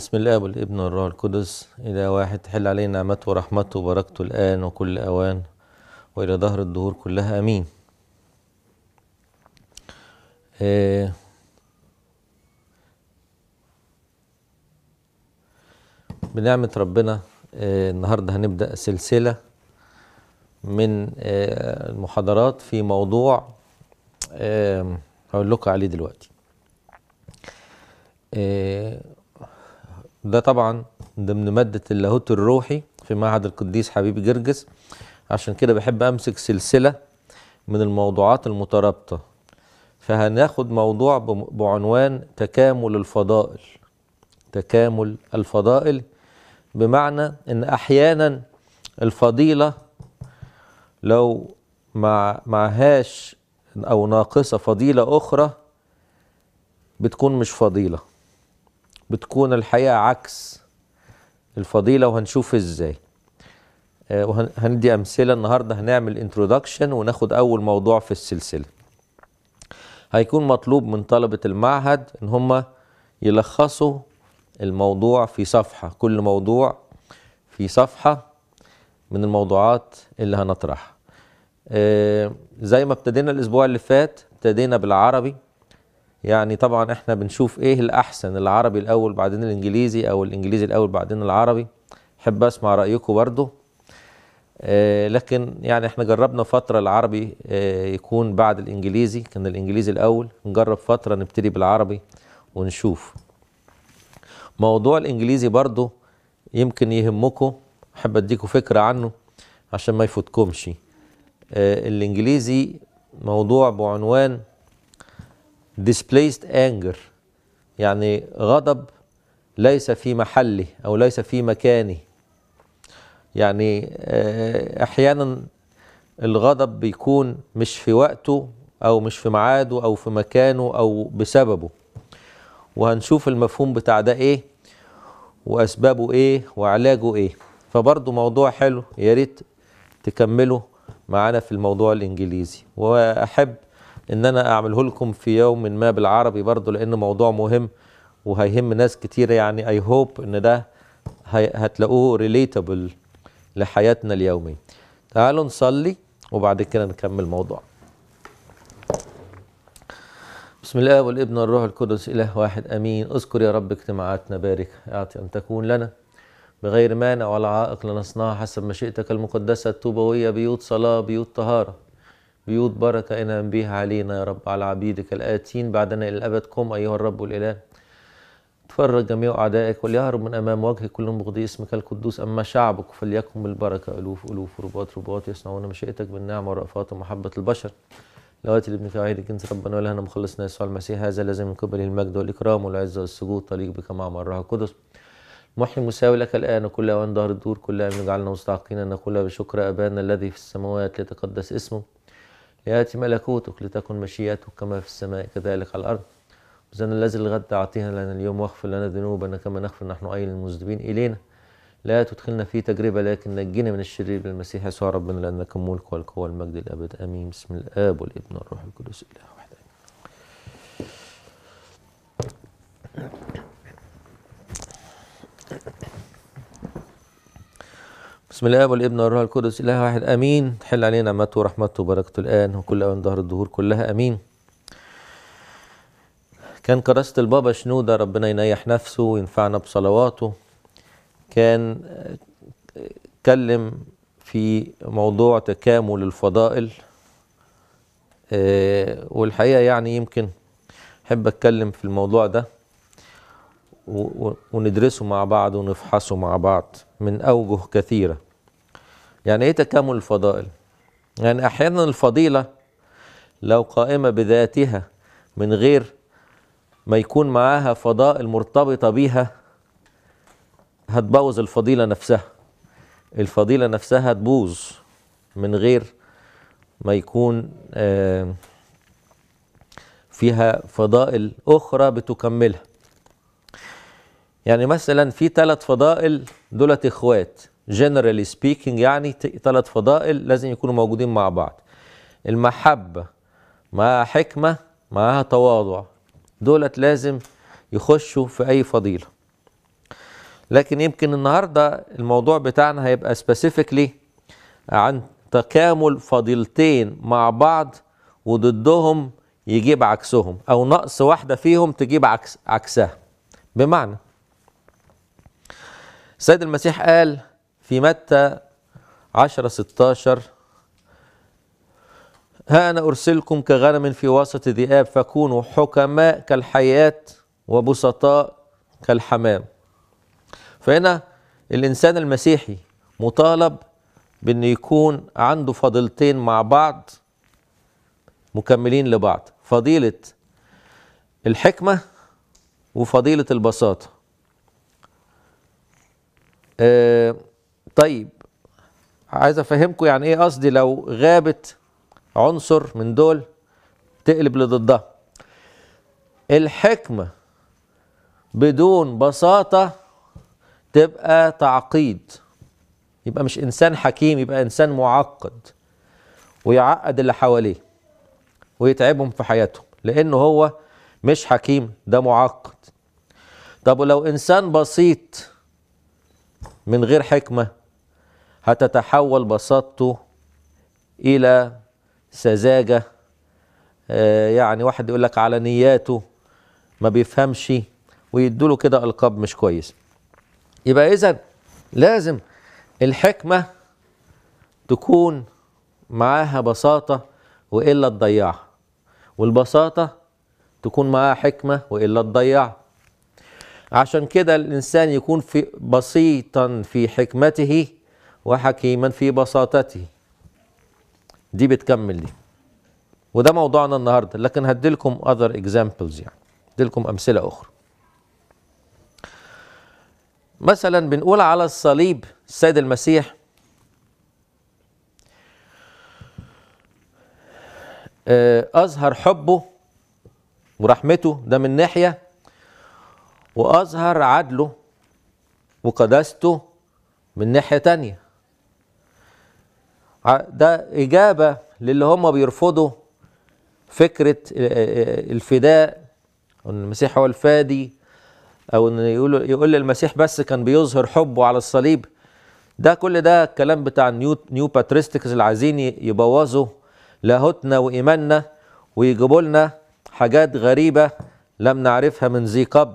بسم الله والابن والروح القدس إلى واحد تحل علينا نعمته ورحمته وبركته الآن وكل أوان وإلى ظهر الدهور كلها أمين آه بنعمة ربنا آه النهاردة هنبدأ سلسلة من آه المحاضرات في موضوع آه، هقول لكم عليه دلوقتي آه، ده طبعا ضمن مادة اللاهوت الروحي في معهد القديس حبيب جرجس عشان كده بحب أمسك سلسلة من الموضوعات المترابطة فهناخد موضوع بعنوان تكامل الفضائل تكامل الفضائل بمعنى ان احيانا الفضيله لو مع معهاش او ناقصه فضيله اخرى بتكون مش فضيله بتكون الحقيقه عكس الفضيله وهنشوف ازاي آه، وهندي امثله النهارده هنعمل انترودكشن وناخد اول موضوع في السلسله هيكون مطلوب من طلبه المعهد ان هم يلخصوا الموضوع في صفحه كل موضوع في صفحه من الموضوعات اللي هنطرحها آه، زي ما ابتدينا الاسبوع اللي فات ابتدينا بالعربي يعني طبعا احنا بنشوف ايه الاحسن العربي الاول بعدين الانجليزي او الانجليزي الاول بعدين العربي حب اسمع رايكم برضه آه لكن يعني احنا جربنا فتره العربي آه يكون بعد الانجليزي كان الانجليزي الاول نجرب فتره نبتدي بالعربي ونشوف موضوع الانجليزي برضه يمكن يهمكم احب اديكم فكره عنه عشان ما يفوتكمش آه الانجليزي موضوع بعنوان displaced anger يعني غضب ليس في محله أو ليس في مكانه يعني آه، أحيانا الغضب بيكون مش في وقته أو مش في ميعاده أو في مكانه أو بسببه وهنشوف المفهوم بتاع ده إيه وأسبابه إيه وعلاجه إيه فبرضه موضوع حلو يا ريت تكمله معانا في الموضوع الإنجليزي وأحب ان انا اعمله لكم في يوم ما بالعربي برضه لانه موضوع مهم وهيهم ناس كتير يعني اي هوب ان ده هتلاقوه ريليتابل لحياتنا اليوميه تعالوا نصلي وبعد كده نكمل موضوع بسم الله والابن والروح القدس اله واحد امين اذكر يا رب اجتماعاتنا بارك اعطي ان تكون لنا بغير مانع ولا عائق لنصنعها حسب مشيئتك المقدسه التوبويه بيوت صلاه بيوت طهاره بيوت بركة انعم بها علينا يا رب على عبيدك الآتين بعدنا إلى الأبد قم أيها الرب والإله تفرج جميع أعدائك وليهرب من أمام وجهك كل مغضي اسمك القدوس أما شعبك فليكن بالبركة ألوف ألوف رباط رباط يصنعون مشيئتك بالنعم والرأفات ومحبة البشر لواتي لابنك عيد الجنس ربنا ولهنا نعم، مخلصنا يسوع المسيح هذا لازم من قبله المجد والإكرام والعزة والسجود طليق بك مع مرها القدس محي مساوي لك الآن وكل أوان ظهر الدور كل أن يجعلنا مستحقين أن نقول بشكر أبانا الذي في السماوات ليتقدس اسمه يأتي ملكوتك لتكن مشيئتك كما في السماء كذلك على الأرض وزن الذي الغد أعطينا لنا اليوم واغفر لنا ذنوبنا كما نغفر نحن أي المذنبين إلينا لا تدخلنا في تجربة لكن نجينا من الشرير بالمسيح يسوع ربنا لأنك الملك والقوة والمجد الأبد أمين بسم الآب والابن والروح القدس إله واحد you. بسم الله والابن والروح القدس اله واحد امين تحل علينا نعمته ورحمته وبركته الان وكل اوان ظهر الدهور كلها امين كان كراسة البابا شنودة ربنا ينيح نفسه وينفعنا بصلواته كان آه، اتكلم في موضوع تكامل الفضائل آه، والحقيقة يعني يمكن أحب أتكلم في الموضوع ده وندرسه مع بعض ونفحصه مع بعض من أوجه كثيرة يعني إيه تكامل الفضائل؟ يعني أحيانا الفضيلة لو قائمة بذاتها من غير ما يكون معاها فضائل مرتبطة بيها هتبوظ الفضيلة نفسها الفضيلة نفسها هتبوظ من غير ما يكون آه، فيها فضائل أخرى بتكملها يعني مثلا في ثلاث فضائل دولت اخوات جنرالي سبيكينج يعني ثلاث فضائل لازم يكونوا موجودين مع بعض المحبة مع حكمة معاها تواضع دولت لازم يخشوا في أي فضيلة لكن يمكن النهاردة الموضوع بتاعنا هيبقى سبيسيفيكلي عن تكامل فضيلتين مع بعض وضدهم يجيب عكسهم أو نقص واحدة فيهم تجيب عكس عكسها بمعنى السيد المسيح قال في متى 10 16 ها أنا أرسلكم كغنم في وسط ذئاب فكونوا حكماء كالحياة وبسطاء كالحمام فهنا الإنسان المسيحي مطالب بأن يكون عنده فضيلتين مع بعض مكملين لبعض فضيلة الحكمة وفضيلة البساطة آه، طيب عايز افهمكم يعني ايه قصدي لو غابت عنصر من دول تقلب لضدها الحكمه بدون بساطه تبقى تعقيد يبقى مش انسان حكيم يبقى انسان معقد ويعقد اللي حواليه ويتعبهم في حياتهم لانه هو مش حكيم ده معقد طب ولو انسان بسيط من غير حكمة هتتحول بساطته إلى سذاجة آه، يعني واحد يقول لك على نياته ما بيفهمش ويدوله كده ألقاب مش كويس يبقى إذا لازم الحكمة تكون معاها بساطة وإلا تضيعها والبساطة تكون معاها حكمة وإلا تضيعها عشان كده الإنسان يكون في بسيطا في حكمته وحكيما في بساطته دي بتكمل دي وده موضوعنا النهارده لكن هديلكم other examples يعني هديلكم أمثلة أخرى مثلا بنقول على الصليب السيد المسيح آه، أظهر حبه ورحمته ده من ناحية وأظهر عدله وقداسته من ناحية تانية ده إجابة للي هم بيرفضوا فكرة الفداء أن المسيح هو الفادي أو أن يقول, يقول المسيح بس كان بيظهر حبه على الصليب ده كل ده الكلام بتاع نيو, نيو باتريستكس اللي عايزين يبوظوا لاهوتنا وإيماننا ويجيبوا لنا حاجات غريبة لم نعرفها من ذي قبل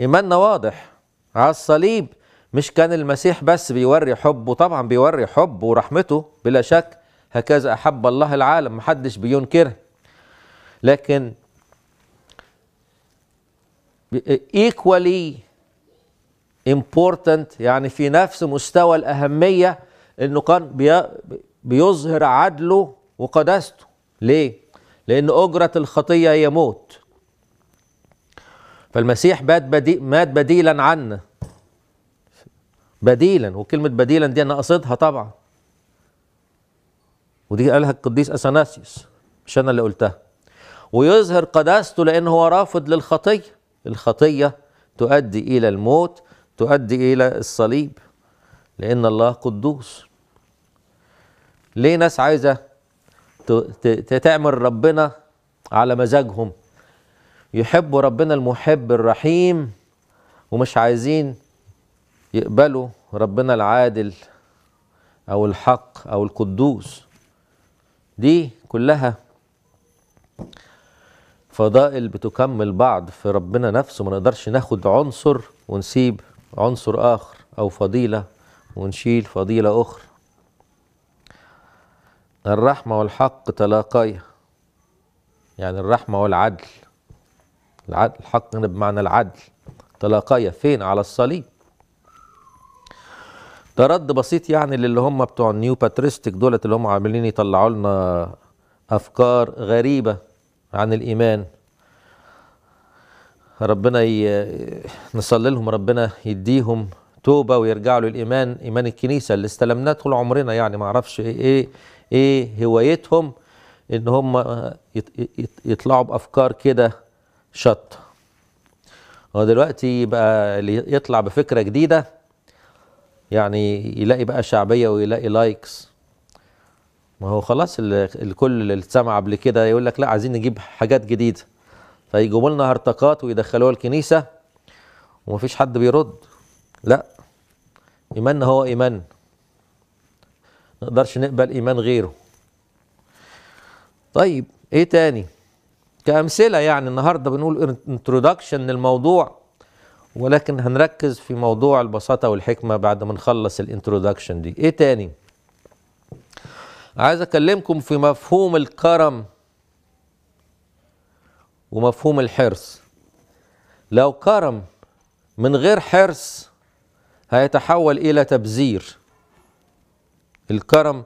إيماننا واضح على الصليب مش كان المسيح بس بيوري حبه طبعا بيوري حبه ورحمته بلا شك هكذا أحب الله العالم محدش بينكره لكن equally important يعني في نفس مستوى الأهمية إنه كان بيظهر عدله وقداسته ليه؟ لأن أجرة الخطية هي موت فالمسيح بات بدي مات بديلا عنا بديلا وكلمة بديلا دي أنا قصدها طبعا ودي قالها القديس أثناسيوس مش أنا اللي قلتها ويظهر قداسته لأن هو رافض للخطية الخطية تؤدي إلى الموت تؤدي إلى الصليب لأن الله قدوس ليه ناس عايزة تعمل ربنا على مزاجهم يحبوا ربنا المحب الرحيم ومش عايزين يقبلوا ربنا العادل او الحق او القدوس دي كلها فضائل بتكمل بعض في ربنا نفسه ما نقدرش ناخد عنصر ونسيب عنصر اخر او فضيله ونشيل فضيله اخرى الرحمه والحق تلاقيا يعني الرحمه والعدل العدل الحق هنا بمعنى العدل تلاقيا فين على الصليب ده رد بسيط يعني للي هم بتوع النيو باتريستيك دولت اللي هم عاملين يطلعوا لنا افكار غريبه عن الايمان ربنا ي... نصلي لهم ربنا يديهم توبه ويرجعوا للايمان ايمان الكنيسه اللي استلمناه طول عمرنا يعني ما اعرفش ايه ايه, إيه هوايتهم ان هم يطلعوا بافكار كده شط هو دلوقتي بقى اللي يطلع بفكره جديده يعني يلاقي بقى شعبيه ويلاقي لايكس ما هو خلاص الكل اللي اتسمع قبل كده يقول لك لا عايزين نجيب حاجات جديده فيجيبوا لنا هرطقات ويدخلوها الكنيسه ومفيش حد بيرد لا ايماننا هو ايمان نقدرش نقبل ايمان غيره طيب ايه تاني كأمثلة يعني النهاردة بنقول انترودكشن للموضوع ولكن هنركز في موضوع البساطة والحكمة بعد ما نخلص الانترودكشن دي ايه تاني عايز اكلمكم في مفهوم الكرم ومفهوم الحرص لو كرم من غير حرص هيتحول الى تبذير الكرم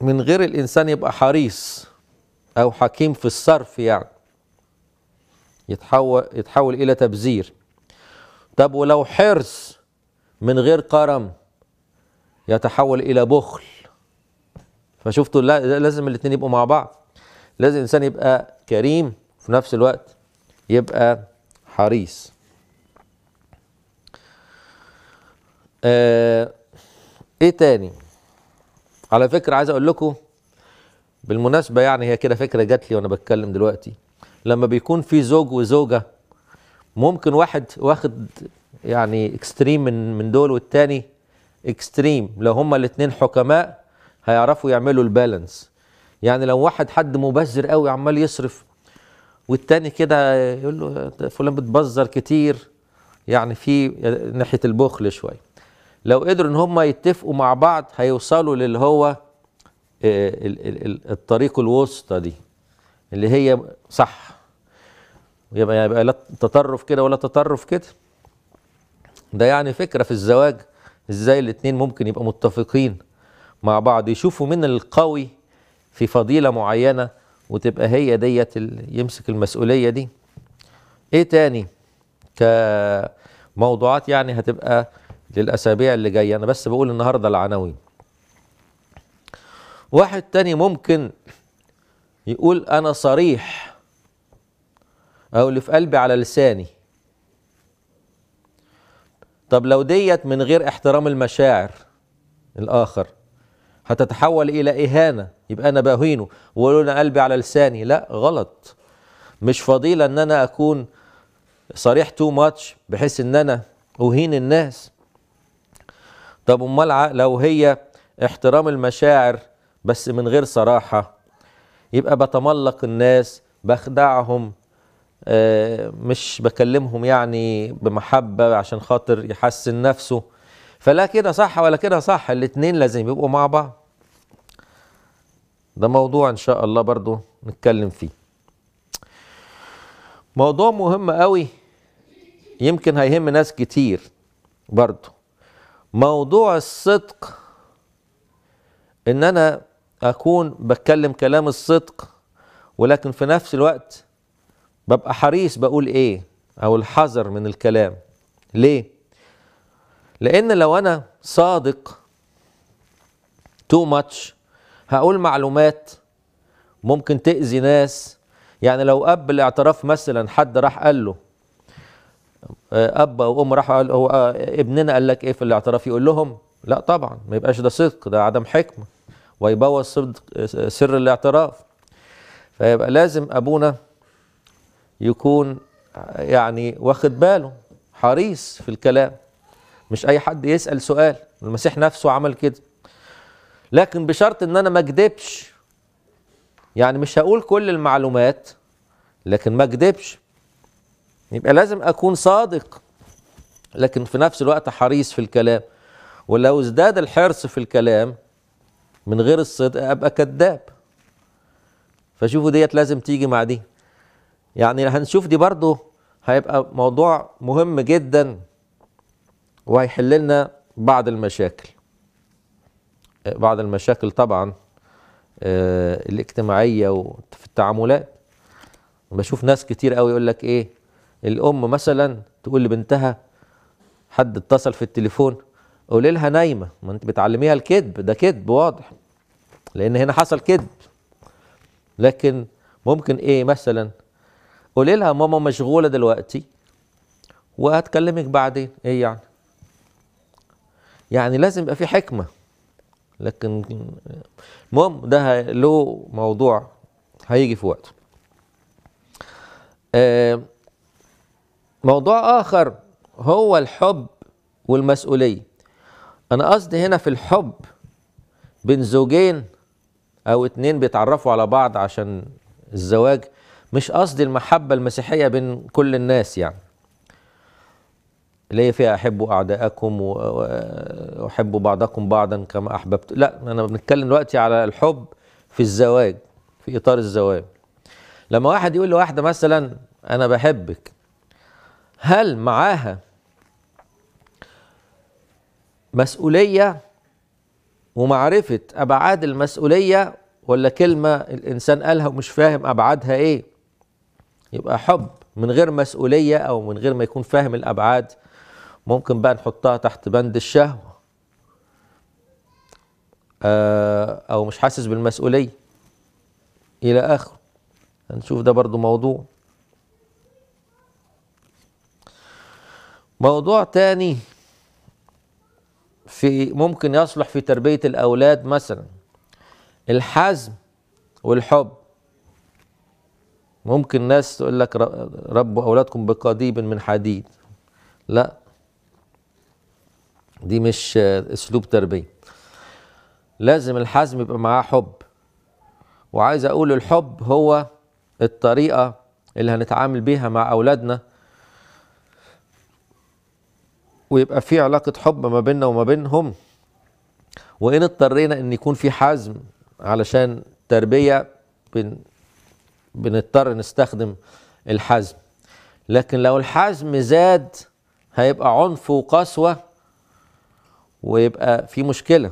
من غير الانسان يبقى حريص أو حكيم في الصرف يعني يتحول, يتحول إلى تبذير طب ولو حرص من غير كرم يتحول إلى بخل فشفتوا لا لازم الاثنين يبقوا مع بعض لازم الإنسان يبقى كريم وفي نفس الوقت يبقى حريص آه ايه تاني على فكرة عايز اقول لكم بالمناسبة يعني هي كده فكرة جات لي وأنا بتكلم دلوقتي لما بيكون في زوج وزوجة ممكن واحد واخد يعني اكستريم من من دول والتاني اكستريم لو هما الاتنين حكماء هيعرفوا يعملوا البالانس يعني لو واحد حد مبذر قوي عمال يصرف والتاني كده يقول له فلان بتبذر كتير يعني في ناحيه البخل شويه لو قدروا ان هما يتفقوا مع بعض هيوصلوا للي هو آه، الطريق الوسطى دي اللي هي صح يبقى يبقى لا تطرف كده ولا تطرف كده ده يعني فكره في الزواج ازاي الاثنين ممكن يبقى متفقين مع بعض يشوفوا من القوي في فضيله معينه وتبقى هي ديت اللي يمسك المسؤوليه دي ايه تاني كموضوعات يعني هتبقى للاسابيع اللي جايه انا بس بقول النهارده العناوين واحد تاني ممكن يقول أنا صريح أو اللي في قلبي على لساني طب لو ديت من غير احترام المشاعر الآخر هتتحول إلى إهانة يبقى أنا بهينه وأقول أنا قلبي على لساني لا غلط مش فضيلة إن أنا أكون صريح تو ماتش بحيث إن أنا أهين الناس طب أمال لو هي احترام المشاعر بس من غير صراحة يبقى بتملق الناس بخدعهم آه، مش بكلمهم يعني بمحبة عشان خاطر يحسن نفسه فلا كده صح ولا كده صح الاتنين لازم يبقوا مع بعض ده موضوع ان شاء الله برضو نتكلم فيه موضوع مهم قوي يمكن هيهم ناس كتير برضو موضوع الصدق ان انا اكون بتكلم كلام الصدق ولكن في نفس الوقت ببقى حريص بقول ايه او الحذر من الكلام ليه لان لو انا صادق تو ماتش هقول معلومات ممكن تاذي ناس يعني لو اب الاعتراف مثلا حد راح قال له اب او ام راح قال هو آه، ابننا قال لك ايه في الاعتراف يقول لهم لا طبعا ما يبقاش ده صدق ده عدم حكمه ويبوظ سر الاعتراف فيبقى لازم أبونا يكون يعني واخد باله حريص في الكلام مش أي حد يسأل سؤال المسيح نفسه عمل كده لكن بشرط ان انا ما اكدبش يعني مش هقول كل المعلومات لكن ما اكدبش يبقى لازم اكون صادق لكن في نفس الوقت حريص في الكلام ولو ازداد الحرص في الكلام من غير الصدق ابقى كذاب فشوفوا ديت لازم تيجي مع دي يعني هنشوف دي برضو هيبقى موضوع مهم جدا وهيحل لنا بعض المشاكل بعض المشاكل طبعا آه، الاجتماعيه وفي التعاملات بشوف ناس كتير قوي يقول لك ايه الام مثلا تقول لبنتها حد اتصل في التليفون قولي لها نايمه ما انت بتعلميها الكذب ده كذب واضح لان هنا حصل كذب لكن ممكن ايه مثلا قولي لها ماما مشغوله دلوقتي وهتكلمك بعدين ايه يعني يعني لازم يبقى في حكمه لكن المهم ده له موضوع هيجي في وقته آه، موضوع اخر هو الحب والمسؤوليه انا قصدي هنا في الحب بين زوجين او اتنين بيتعرفوا على بعض عشان الزواج مش قصدي المحبه المسيحيه بين كل الناس يعني اللي هي فيها احبوا اعداءكم واحبوا بعضكم بعضا كما احببت لا انا بنتكلم دلوقتي على الحب في الزواج في اطار الزواج لما واحد يقول لواحده مثلا انا بحبك هل معاها مسؤوليه ومعرفه ابعاد المسؤوليه ولا كلمه الانسان قالها ومش فاهم ابعادها ايه يبقى حب من غير مسؤوليه او من غير ما يكون فاهم الابعاد ممكن بقى نحطها تحت بند الشهوه آه، او مش حاسس بالمسؤوليه الى اخره هنشوف ده برضو موضوع موضوع تاني في ممكن يصلح في تربية الأولاد مثلا الحزم والحب ممكن ناس تقول لك ربوا أولادكم بقضيب من حديد لا دي مش أسلوب تربية لازم الحزم يبقى معاه حب وعايز أقول الحب هو الطريقة اللي هنتعامل بيها مع أولادنا ويبقى في علاقة حب ما بيننا وما بينهم وإن اضطرينا إن يكون في حزم علشان تربية بن بنضطر نستخدم الحزم لكن لو الحزم زاد هيبقى عنف وقسوة ويبقى في مشكلة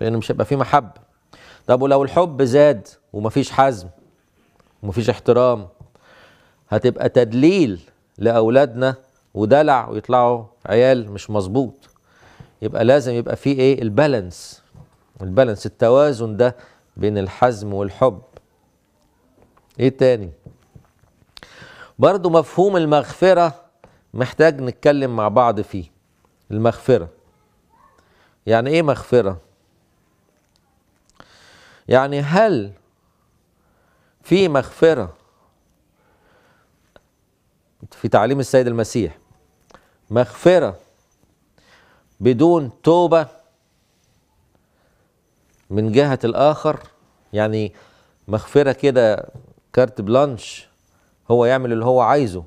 لأن مش هيبقى في محبة طب ولو الحب زاد ومفيش حزم ومفيش احترام هتبقى تدليل لأولادنا ودلع ويطلعوا عيال مش مظبوط يبقى لازم يبقى في ايه البالانس البالانس التوازن ده بين الحزم والحب ايه تاني برضو مفهوم المغفرة محتاج نتكلم مع بعض فيه المغفرة يعني ايه مغفرة يعني هل في مغفرة في تعليم السيد المسيح مغفرة بدون توبة من جهة الآخر يعني مغفرة كده كارت بلانش هو يعمل اللي هو عايزه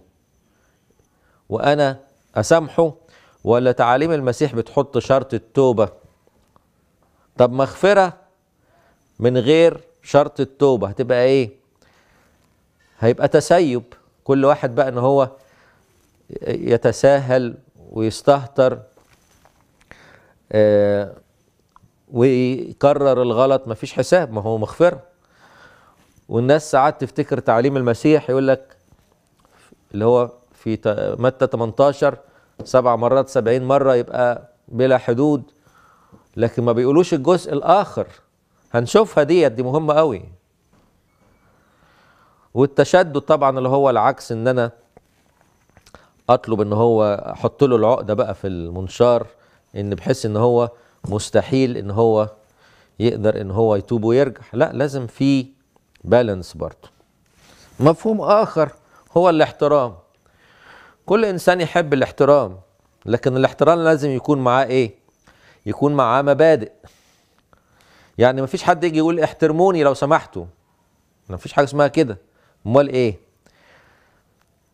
وأنا أسامحه ولا تعاليم المسيح بتحط شرط التوبة طب مغفرة من غير شرط التوبة هتبقى إيه؟ هيبقى تسيب كل واحد بقى إن هو يتساهل ويستهتر آه، ويكرر الغلط مفيش حساب ما هو مغفرة والناس ساعات تفتكر تعليم المسيح يقول لك اللي هو في متى 18 سبع مرات سبعين مرة يبقى بلا حدود لكن ما بيقولوش الجزء الآخر هنشوفها ديت دي مهمة قوي والتشدد طبعا اللي هو العكس ان انا اطلب ان هو احط له العقده بقى في المنشار ان بحيث ان هو مستحيل ان هو يقدر ان هو يتوب ويرجع لا لازم في بالانس برضه مفهوم اخر هو الاحترام كل انسان يحب الاحترام لكن الاحترام لازم يكون معاه ايه يكون معاه مبادئ يعني مفيش حد يجي يقول احترموني لو سمحتوا مفيش حاجه اسمها كده امال ايه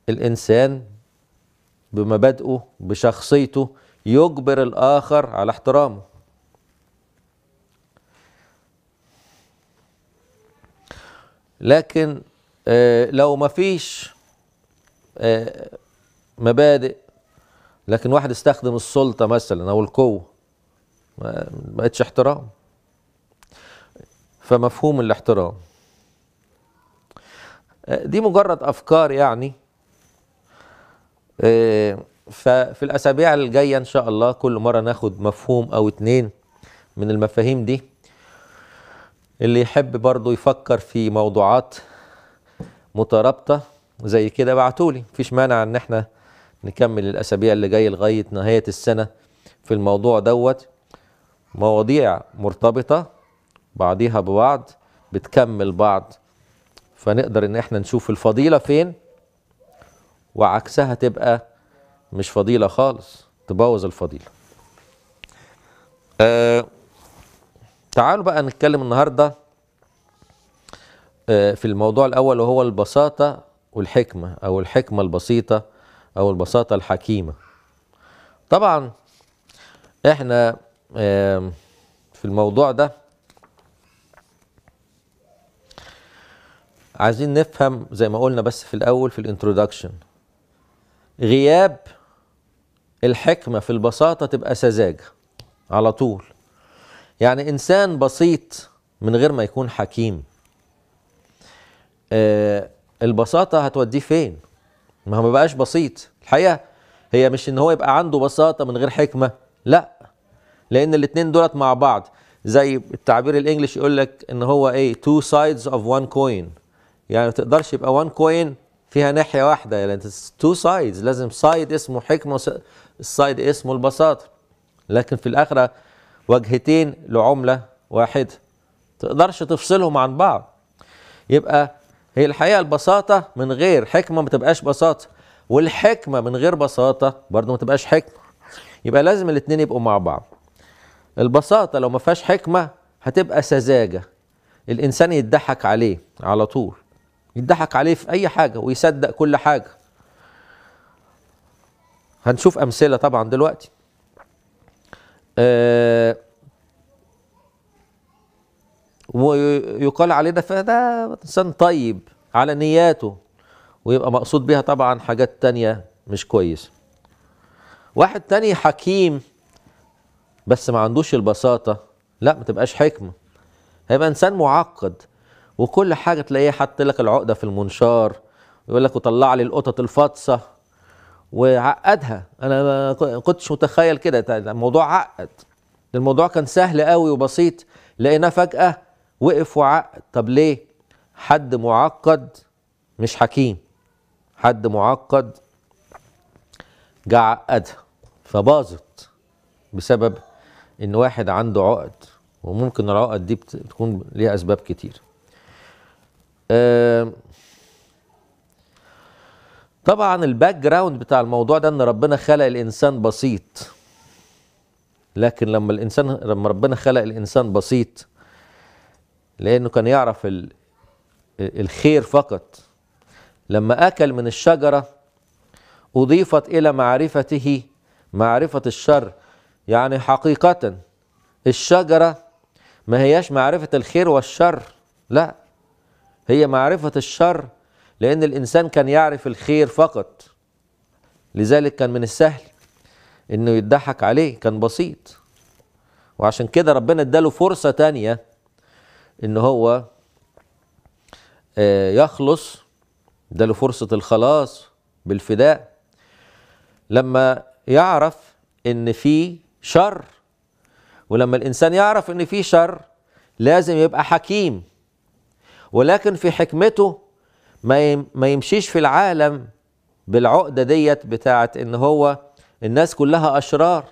الانسان بمبادئه بشخصيته يجبر الآخر على احترامه لكن آه، لو ما فيش آه، مبادئ لكن واحد استخدم السلطة مثلا أو القوة ما بقتش احترام فمفهوم الاحترام آه، دي مجرد أفكار يعني آه، ففي الاسابيع الجايه ان شاء الله كل مره ناخد مفهوم او اتنين من المفاهيم دي اللي يحب برضه يفكر في موضوعات مترابطه زي كده بعتولي مفيش مانع ان احنا نكمل الاسابيع اللي جايه لغايه نهايه السنه في الموضوع دوت مواضيع مرتبطه بعضيها ببعض بتكمل بعض فنقدر ان احنا نشوف الفضيله فين وعكسها تبقى مش فضيلة خالص تبوظ الفضيلة آه تعالوا بقى نتكلم النهاردة آه في الموضوع الأول وهو البساطة والحكمة أو الحكمة البسيطة أو البساطة الحكيمة طبعا احنا آه في الموضوع ده عايزين نفهم زي ما قلنا بس في الأول في الانترودكشن غياب الحكمة في البساطة تبقى سذاجة على طول يعني إنسان بسيط من غير ما يكون حكيم آه البساطة هتوديه فين؟ ما هو ما بقاش بسيط الحقيقة هي مش إن هو يبقى عنده بساطة من غير حكمة لا لأن الاتنين دولت مع بعض زي التعبير الإنجليش يقول لك إن هو إيه two sides of one coin يعني ما تقدرش يبقى one coin فيها ناحيه واحده يعني تو سايدز لازم سايد اسمه حكمه السايد اسمه البساطه لكن في الاخره وجهتين لعمله واحده تقدرش تفصلهم عن بعض يبقى هي الحقيقه البساطه من غير حكمه ما تبقاش بساطه والحكمه من غير بساطه برضه ما تبقاش حكمه يبقى لازم الاثنين يبقوا مع بعض البساطه لو ما فيهاش حكمه هتبقى سذاجه الانسان يضحك عليه على طول يضحك عليه في اي حاجه ويصدق كل حاجه هنشوف امثله طبعا دلوقتي آه ويقال عليه ده فده انسان طيب على نياته ويبقى مقصود بيها طبعا حاجات تانية مش كويس واحد تاني حكيم بس ما عندوش البساطة لا ما تبقاش حكمة هيبقى انسان معقد وكل حاجه تلاقيه حط لك العقده في المنشار ويقول لك وطلع لي القطط الفاطسه وعقدها انا ما كنتش متخيل كده الموضوع عقد الموضوع كان سهل قوي وبسيط لقيناه فجاه وقف وعقد طب ليه حد معقد مش حكيم حد معقد جه عقدها فباظت بسبب ان واحد عنده عقد وممكن العقد دي بتكون ليها اسباب كتير طبعا الباك جراوند بتاع الموضوع ده ان ربنا خلق الانسان بسيط لكن لما الانسان لما ربنا خلق الانسان بسيط لانه كان يعرف ال... الخير فقط لما اكل من الشجره اضيفت الى معرفته معرفه الشر يعني حقيقه الشجره ما هياش معرفه الخير والشر لا هي معرفة الشر لأن الإنسان كان يعرف الخير فقط لذلك كان من السهل إنه يضحك عليه كان بسيط وعشان كده ربنا اداله فرصة تانية إن هو آه، يخلص اداله فرصة الخلاص بالفداء لما يعرف إن في شر ولما الإنسان يعرف إن في شر لازم يبقى حكيم ولكن في حكمته ما ما يمشيش في العالم بالعقده ديت بتاعت ان هو الناس كلها اشرار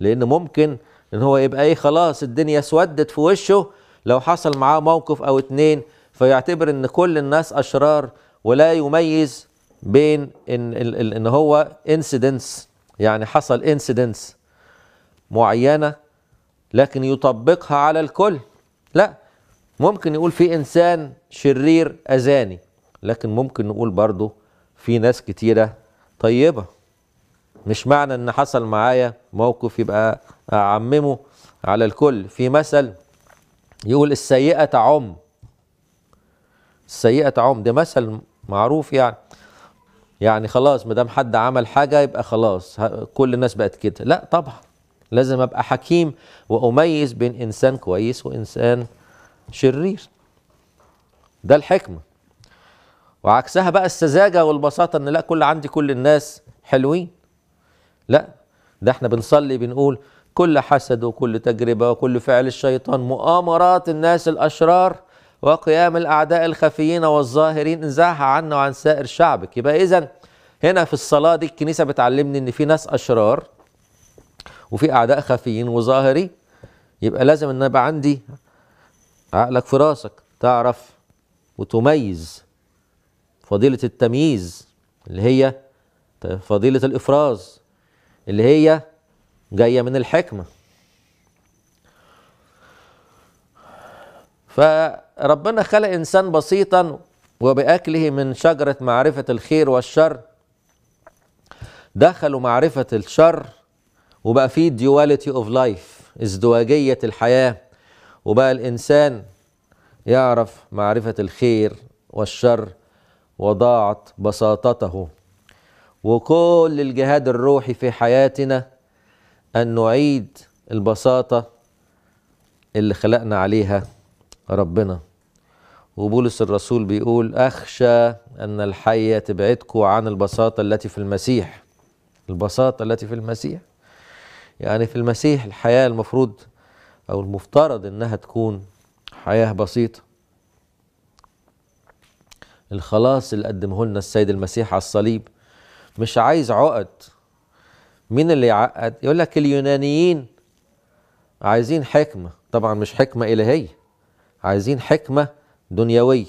لان ممكن ان هو يبقى ايه خلاص الدنيا اسودت في وشه لو حصل معاه موقف او اتنين فيعتبر ان كل الناس اشرار ولا يميز بين ان ان هو انسيدنس يعني حصل انسيدنس معينه لكن يطبقها على الكل لا ممكن يقول في انسان شرير اذاني لكن ممكن نقول برضه في ناس كتيره طيبه مش معنى ان حصل معايا موقف يبقى اعممه على الكل في مثل يقول السيئه تعم السيئه تعم ده مثل معروف يعني يعني خلاص ما دام حد عمل حاجه يبقى خلاص كل الناس بقت كده لا طبعا لازم ابقى حكيم واميز بين انسان كويس وانسان شرير ده الحكمة وعكسها بقى السذاجة والبساطة ان لا كل عندي كل الناس حلوين لا ده احنا بنصلي بنقول كل حسد وكل تجربة وكل فعل الشيطان مؤامرات الناس الأشرار وقيام الأعداء الخفيين والظاهرين انزعها عنا وعن سائر شعبك يبقى إذا هنا في الصلاة دي الكنيسة بتعلمني إن في ناس أشرار وفي أعداء خفيين وظاهري يبقى لازم إن يبقى عندي عقلك في راسك تعرف وتميز فضيلة التمييز اللي هي فضيلة الإفراز اللي هي جاية من الحكمة فربنا خلق إنسان بسيطا وبأكله من شجرة معرفة الخير والشر دخلوا معرفة الشر وبقى فيه ديواليتي اوف لايف ازدواجية الحياة وبقى الإنسان يعرف معرفة الخير والشر وضاعت بساطته وكل الجهاد الروحي في حياتنا أن نعيد البساطة اللي خلقنا عليها ربنا وبولس الرسول بيقول أخشى أن الحية تبعدكم عن البساطة التي في المسيح البساطة التي في المسيح يعني في المسيح الحياة المفروض او المفترض انها تكون حياه بسيطه الخلاص اللي قدمه لنا السيد المسيح على الصليب مش عايز عقد مين اللي يعقد يقول لك اليونانيين عايزين حكمه طبعا مش حكمه الهيه عايزين حكمه دنيويه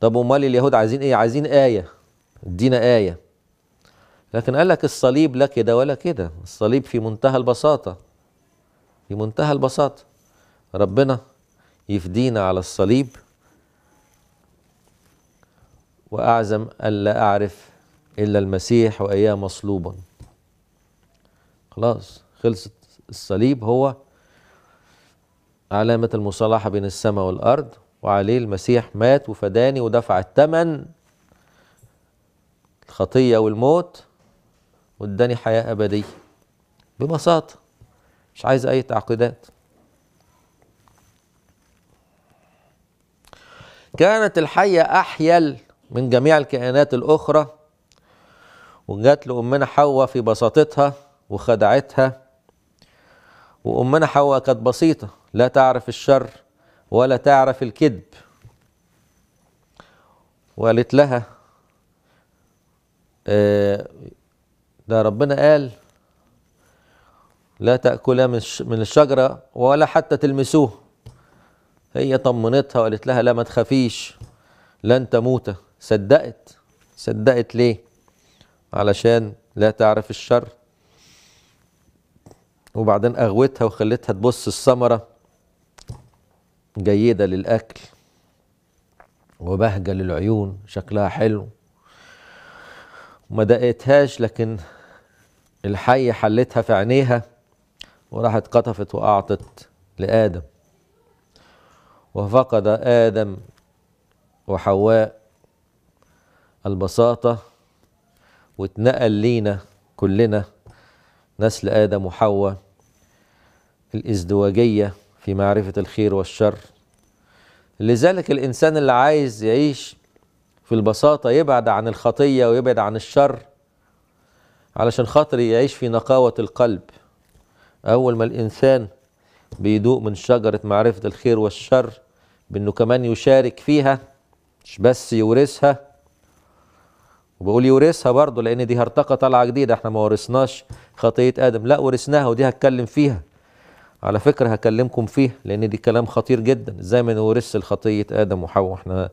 طب امال اليهود عايزين ايه عايزين ايه ادينا ايه لكن قال لك الصليب لا كده ولا كده الصليب في منتهى البساطه في منتهى البساطة ربنا يفدينا على الصليب وأعزم ألا أعرف إلا المسيح وإياه مصلوبا خلاص خلصت الصليب هو علامة المصالحة بين السماء والأرض وعليه المسيح مات وفداني ودفع الثمن الخطية والموت واداني حياة أبدية ببساطة مش عايز اي تعقيدات كانت الحية أحيل من جميع الكائنات الأخرى وجات لأمنا حواء في بساطتها وخدعتها وأمنا حواء كانت بسيطة لا تعرف الشر ولا تعرف الكذب وقالت لها آه، ده ربنا قال لا تأكلا من الشجرة ولا حتى تلمسوه هي طمنتها وقالت لها لا ما تخافيش لن تموت صدقت صدقت ليه علشان لا تعرف الشر وبعدين أغوتها وخلتها تبص الثمرة جيدة للأكل وبهجة للعيون شكلها حلو وما دقتهاش لكن الحي حلتها في عينيها وراحت قطفت وأعطت لآدم وفقد آدم وحواء البساطة واتنقل لينا كلنا نسل آدم وحواء الازدواجية في معرفة الخير والشر لذلك الإنسان اللي عايز يعيش في البساطة يبعد عن الخطية ويبعد عن الشر علشان خاطر يعيش في نقاوة القلب أول ما الإنسان بيدوق من شجرة معرفة الخير والشر بأنه كمان يشارك فيها مش بس يورثها وبقول يورثها برضه لأن دي هرطقة طالعة جديدة احنا ما ورثناش خطية آدم لا ورثناها ودي هتكلم فيها على فكرة هكلمكم فيها لأن دي كلام خطير جدا ازاي ما نورثش خطية آدم وحواء احنا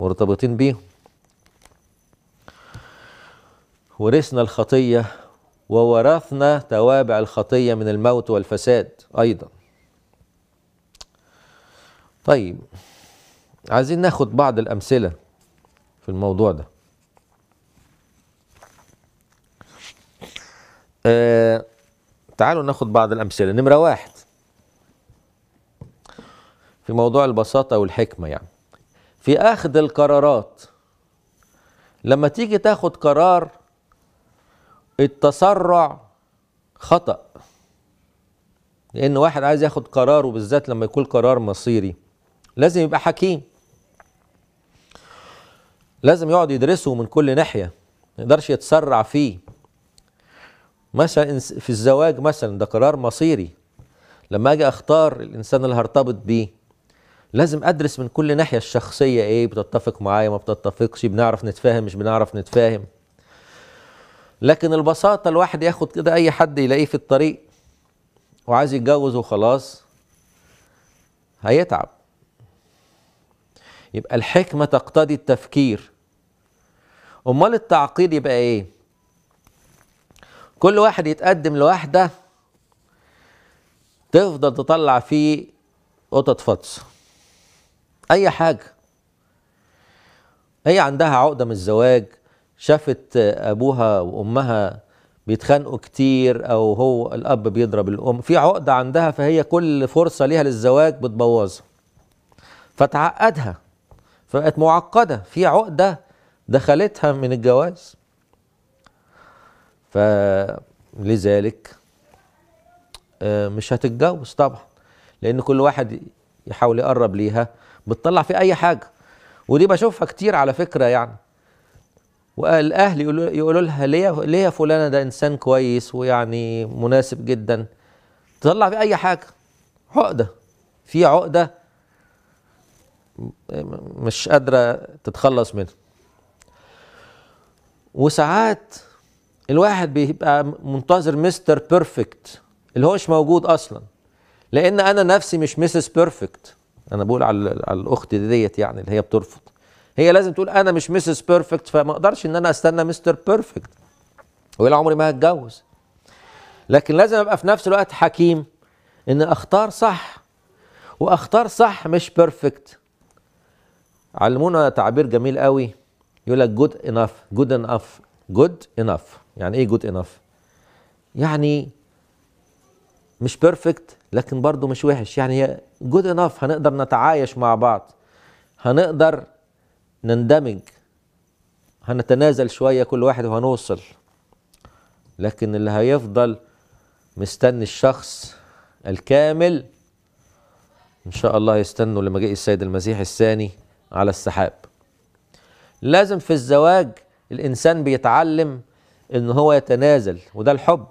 مرتبطين بيهم ورثنا الخطية وورثنا توابع الخطية من الموت والفساد أيضا طيب عايزين ناخد بعض الأمثلة في الموضوع ده آه تعالوا ناخد بعض الأمثلة نمرة واحد في موضوع البساطة والحكمة يعني في أخذ القرارات لما تيجي تاخد قرار التسرع خطأ لأن واحد عايز ياخد قراره بالذات لما يكون قرار مصيري لازم يبقى حكيم لازم يقعد يدرسه من كل ناحية ما يقدرش يتسرع فيه مثلا في الزواج مثلا ده قرار مصيري لما اجي اختار الانسان اللي هرتبط بيه لازم ادرس من كل ناحيه الشخصيه ايه بتتفق معايا ما بتتفقش بنعرف نتفاهم مش بنعرف نتفاهم لكن البساطة الواحد ياخد كده أي حد يلاقيه في الطريق وعايز يتجوز وخلاص هيتعب يبقى الحكمة تقتضي التفكير أمال التعقيد يبقى إيه؟ كل واحد يتقدم لواحدة تفضل تطلع فيه قطط فطس أي حاجة هي عندها عقدة من الزواج شافت ابوها وامها بيتخانقوا كتير او هو الاب بيضرب الام في عقده عندها فهي كل فرصه ليها للزواج بتبوظها فتعقدها فبقت معقده في عقده دخلتها من الجواز فلذلك آه، مش هتتجوز طبعا لان كل واحد يحاول يقرب ليها بتطلع في اي حاجه ودي بشوفها كتير على فكره يعني والاهل يقولوا لها ليه ليه فلانه ده انسان كويس ويعني مناسب جدا تطلع في اي حاجه عقده في عقده مش قادره تتخلص منها وساعات الواحد بيبقى منتظر مستر بيرفكت اللي هو مش موجود اصلا لان انا نفسي مش مسز بيرفكت انا بقول على الاخت ديت دي يعني اللي هي بترفض هي لازم تقول انا مش مسز بيرفكت فما اقدرش ان انا استنى مستر بيرفكت ولا عمري ما هتجوز لكن لازم ابقى في نفس الوقت حكيم ان اختار صح واختار صح مش بيرفكت علمونا تعبير جميل قوي يقول لك جود انف جود انف جود انف يعني ايه جود انف يعني مش بيرفكت لكن برضه مش وحش يعني جود انف هنقدر نتعايش مع بعض هنقدر نندمج هنتنازل شوية كل واحد وهنوصل لكن اللي هيفضل مستني الشخص الكامل إن شاء الله يستنوا لمجيء السيد المسيح الثاني على السحاب لازم في الزواج الإنسان بيتعلم إن هو يتنازل وده الحب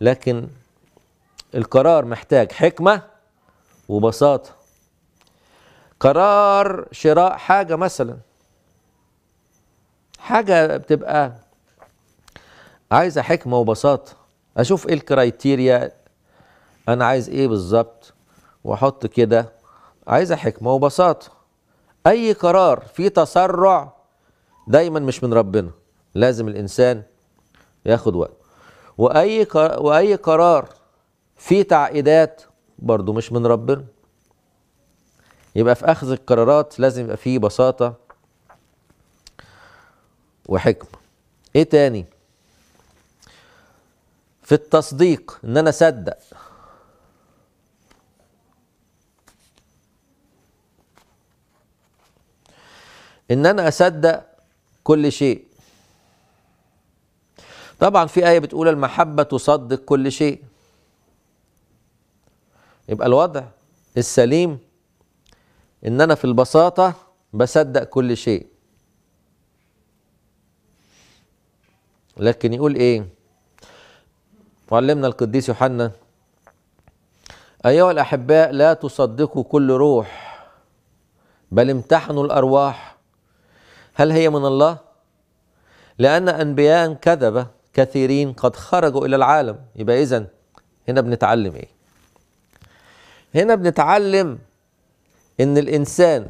لكن القرار محتاج حكمة وبساطة قرار شراء حاجة مثلا حاجة بتبقى عايزة حكمة وبساطة أشوف إيه الكرايتيريا أنا عايز إيه بالظبط وأحط كده عايزة حكمة وبساطة أي قرار فيه تسرع دايما مش من ربنا لازم الإنسان ياخد وقت وأي وأي قرار فيه تعقيدات برضو مش من ربنا يبقى في اخذ القرارات لازم يبقى فيه بساطه وحكمه ايه تاني في التصديق ان انا اصدق ان انا اصدق كل شيء طبعا في ايه بتقول المحبه تصدق كل شيء يبقى الوضع السليم ان انا في البساطه بصدق كل شيء لكن يقول ايه معلمنا القديس يوحنا ايها الاحباء لا تصدقوا كل روح بل امتحنوا الارواح هل هي من الله لان انبياء كذبه كثيرين قد خرجوا الى العالم يبقى اذا هنا بنتعلم ايه هنا بنتعلم ان الانسان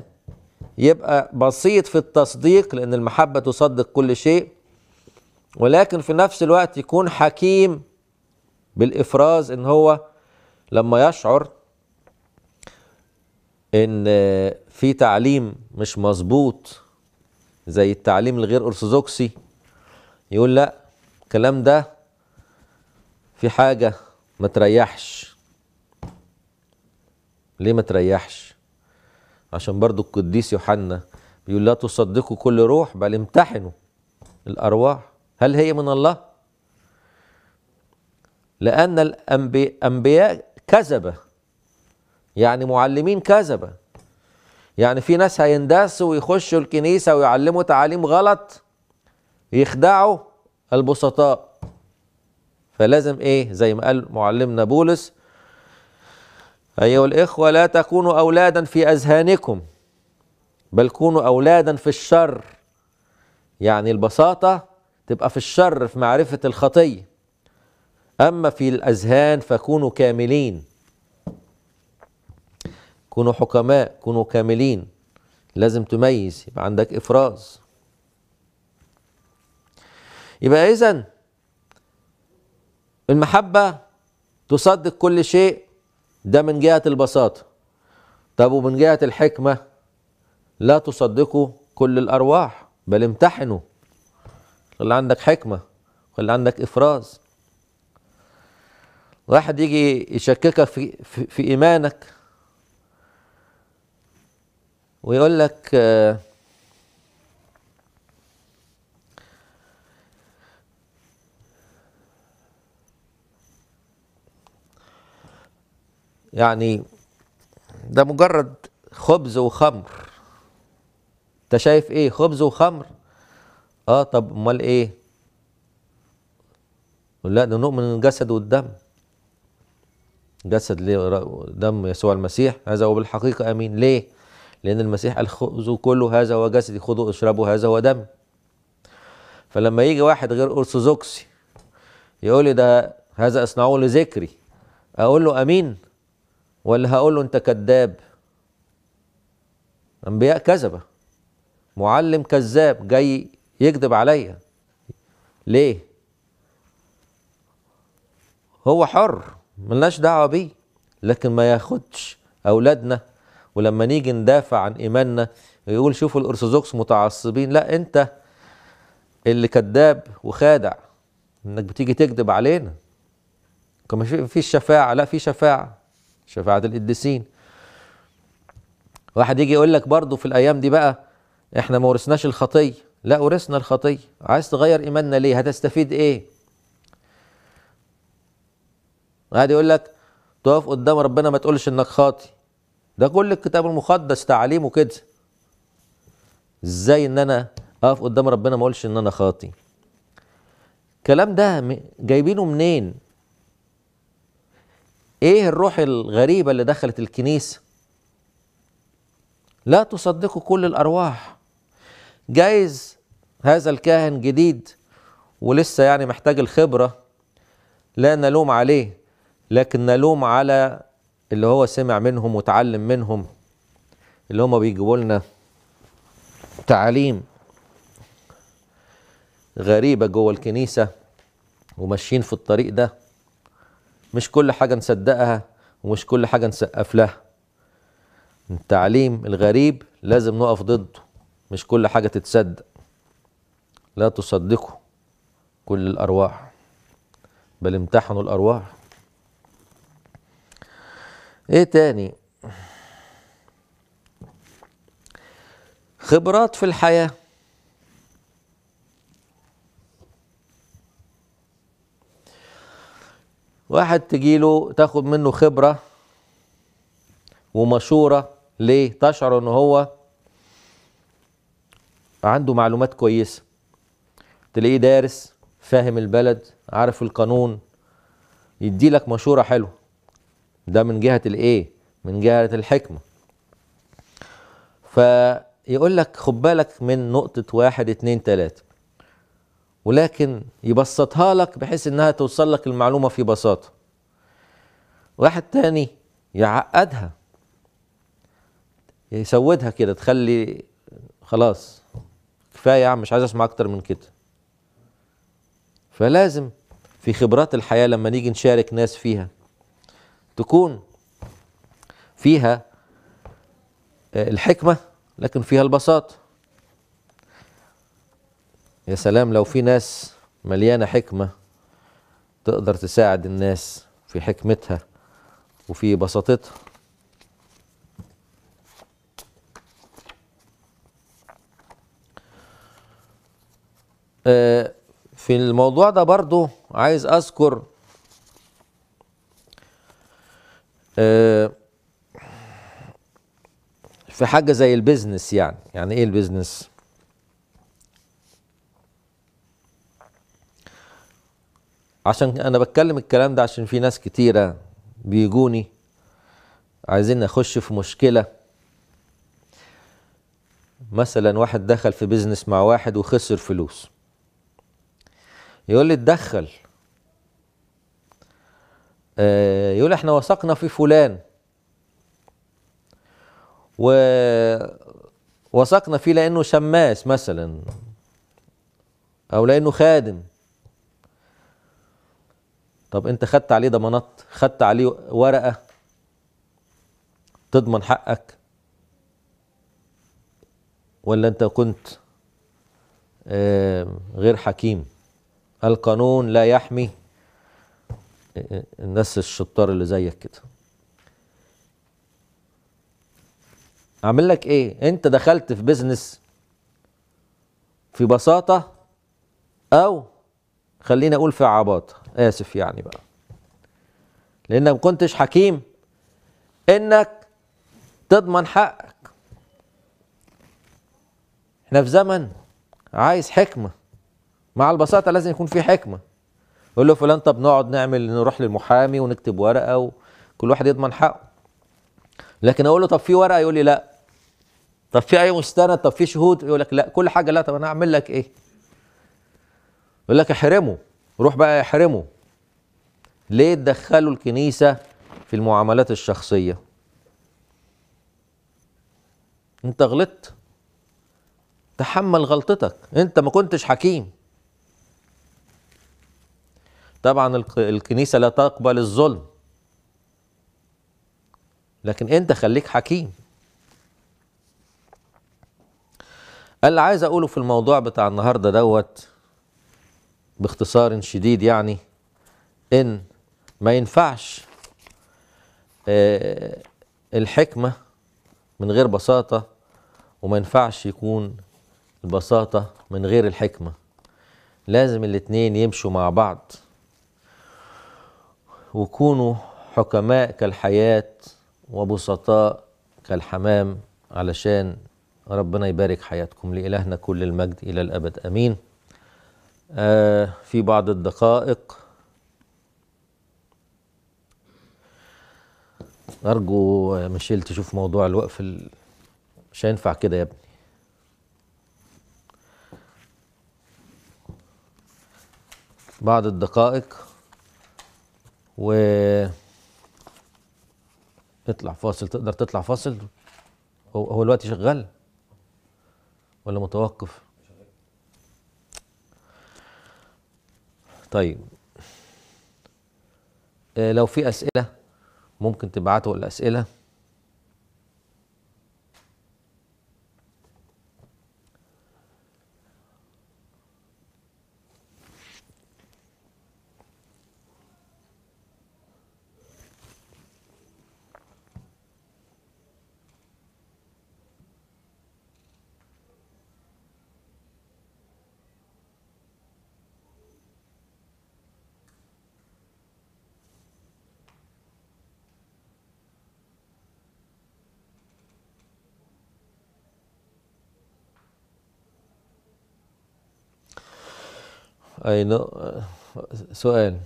يبقى بسيط في التصديق لان المحبه تصدق كل شيء ولكن في نفس الوقت يكون حكيم بالافراز ان هو لما يشعر ان في تعليم مش مظبوط زي التعليم الغير ارثوذكسي يقول لا الكلام ده في حاجه ما تريحش ليه ما تريحش عشان برضو القديس يوحنا بيقول لا تصدقوا كل روح بل امتحنوا الأرواح هل هي من الله؟ لأن الأنبياء كذبة يعني معلمين كذبة يعني في ناس هيندسوا ويخشوا الكنيسة ويعلموا تعاليم غلط يخدعوا البسطاء فلازم ايه زي ما قال معلمنا بولس أيها الإخوة لا تكونوا أولادا في أذهانكم بل كونوا أولادا في الشر يعني البساطة تبقى في الشر في معرفة الخطية أما في الأذهان فكونوا كاملين كونوا حكماء كونوا كاملين لازم تميز يبقى عندك إفراز يبقى إذن المحبة تصدق كل شيء ده من جهة البساطة طب ومن جهة الحكمة لا تصدقوا كل الأرواح بل امتحنوا خلي عندك حكمة خلي عندك إفراز واحد يجي يشككك في, في, في إيمانك ويقول لك آه يعني ده مجرد خبز وخمر انت شايف ايه خبز وخمر اه طب امال ايه لا ده نؤمن الجسد والدم جسد ليه دم يسوع المسيح هذا هو بالحقيقة أمين ليه لأن المسيح قال خذوا كل هذا هو جسدي خذوا اشربوا هذا هو دم فلما يجي واحد غير أرثوذكسي يقول لي ده هذا اصنعوه لذكري أقول له أمين ولا هقول له انت كذاب انبياء كذبه معلم كذاب جاي يكذب عليا ليه هو حر ملناش دعوه بيه لكن ما ياخدش اولادنا ولما نيجي ندافع عن ايماننا يقول شوفوا الارثوذكس متعصبين لا انت اللي كذاب وخادع انك بتيجي تكذب علينا كما في شفاعه لا في شفاعه شفاعة القديسين واحد يجي يقول لك برضه في الأيام دي بقى احنا ما ورثناش الخطية لا ورثنا الخطية عايز تغير إيماننا ليه هتستفيد إيه واحد يقول لك تقف قدام ربنا ما تقولش إنك خاطي ده كل الكتاب المقدس تعاليمه كده ازاي ان انا اقف قدام ربنا ما اقولش ان انا خاطي الكلام ده جايبينه منين ايه الروح الغريبه اللي دخلت الكنيسه لا تصدقوا كل الارواح جايز هذا الكاهن جديد ولسه يعني محتاج الخبره لا نلوم عليه لكن نلوم على اللي هو سمع منهم وتعلم منهم اللي هم بيجيبوا لنا تعاليم غريبه جوه الكنيسه وماشيين في الطريق ده مش كل حاجة نصدقها ومش كل حاجة نسقف لها التعليم الغريب لازم نقف ضده مش كل حاجة تتصدق لا تصدقوا كل الأرواح بل امتحنوا الأرواح ايه تاني خبرات في الحياه واحد تجيله تاخد منه خبرة ومشورة ليه تشعر ان هو عنده معلومات كويسة تلاقيه دارس فاهم البلد عارف القانون يدي لك مشورة حلوة ده من جهة الايه من جهة الحكمة فيقول لك خد بالك من نقطة واحد اتنين تلاتة ولكن يبسطها لك بحيث انها توصل لك المعلومه في بساطه واحد تاني يعقدها يسودها كده تخلي خلاص كفايه يا عم مش عايز اسمع اكتر من كده فلازم في خبرات الحياه لما نيجي نشارك ناس فيها تكون فيها آه، الحكمه لكن فيها البساطه يا سلام لو في ناس مليانة حكمة تقدر تساعد الناس في حكمتها وفي بساطتها آه، في الموضوع ده برضو عايز أذكر آه، في حاجة زي البيزنس يعني يعني إيه البيزنس؟ عشان انا بتكلم الكلام ده عشان في ناس كتيره بيجوني عايزين نخش في مشكله مثلا واحد دخل في بيزنس مع واحد وخسر فلوس يقول لي اتدخل آه، يقول احنا وثقنا في فلان و وثقنا فيه لانه شماس مثلا او لانه خادم طب انت خدت عليه ضمانات خدت عليه ورقه تضمن حقك ولا انت كنت غير حكيم القانون لا يحمي آه، الناس الشطار اللي زيك كده اعمل لك ايه انت دخلت في بيزنس في بساطه او خليني اقول في عباطه اسف يعني بقى لانك ما كنتش حكيم انك تضمن حقك احنا في زمن عايز حكمه مع البساطه لازم يكون في حكمه يقول له فلان طب نقعد نعمل نروح للمحامي ونكتب ورقه وكل واحد يضمن حقه لكن اقول له طب في ورقه يقول لي لا طب في اي مستند طب في شهود يقول لك لا كل حاجه لا طب انا اعمل لك ايه يقول لك احرمه روح بقى احرمه ليه تدخلوا الكنيسة في المعاملات الشخصية انت غلطت تحمل غلطتك انت ما كنتش حكيم طبعا الكنيسة لا تقبل الظلم لكن انت خليك حكيم اللي عايز اقوله في الموضوع بتاع النهارده دوت باختصار شديد يعني ان ما ينفعش آه، الحكمة من غير بساطة وما ينفعش يكون البساطة من غير الحكمة لازم الاتنين يمشوا مع بعض وكونوا حكماء كالحياة وبسطاء كالحمام علشان ربنا يبارك حياتكم لإلهنا كل المجد إلى الأبد أمين آه، في بعض الدقائق أرجو ميشيل تشوف موضوع الوقف مش هينفع كده يا ابني بعض الدقائق و اطلع فاصل تقدر تطلع فاصل هو, هو الوقت شغال ولا متوقف طيب آه، لو في اسئله ممكن تبعتوا الاسئله أين سؤال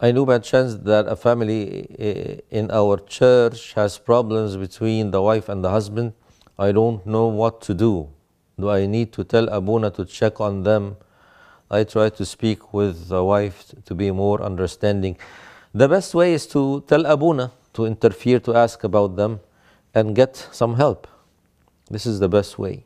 I knew uh, by chance that a family eh, eh, in our church has problems between the wife and the husband. I don't know what to do. Do I need to tell Abuna to check on them? I try to speak with the wife to be more understanding. The best way is to tell Abuna to interfere, to ask about them, and get some help. This is the best way.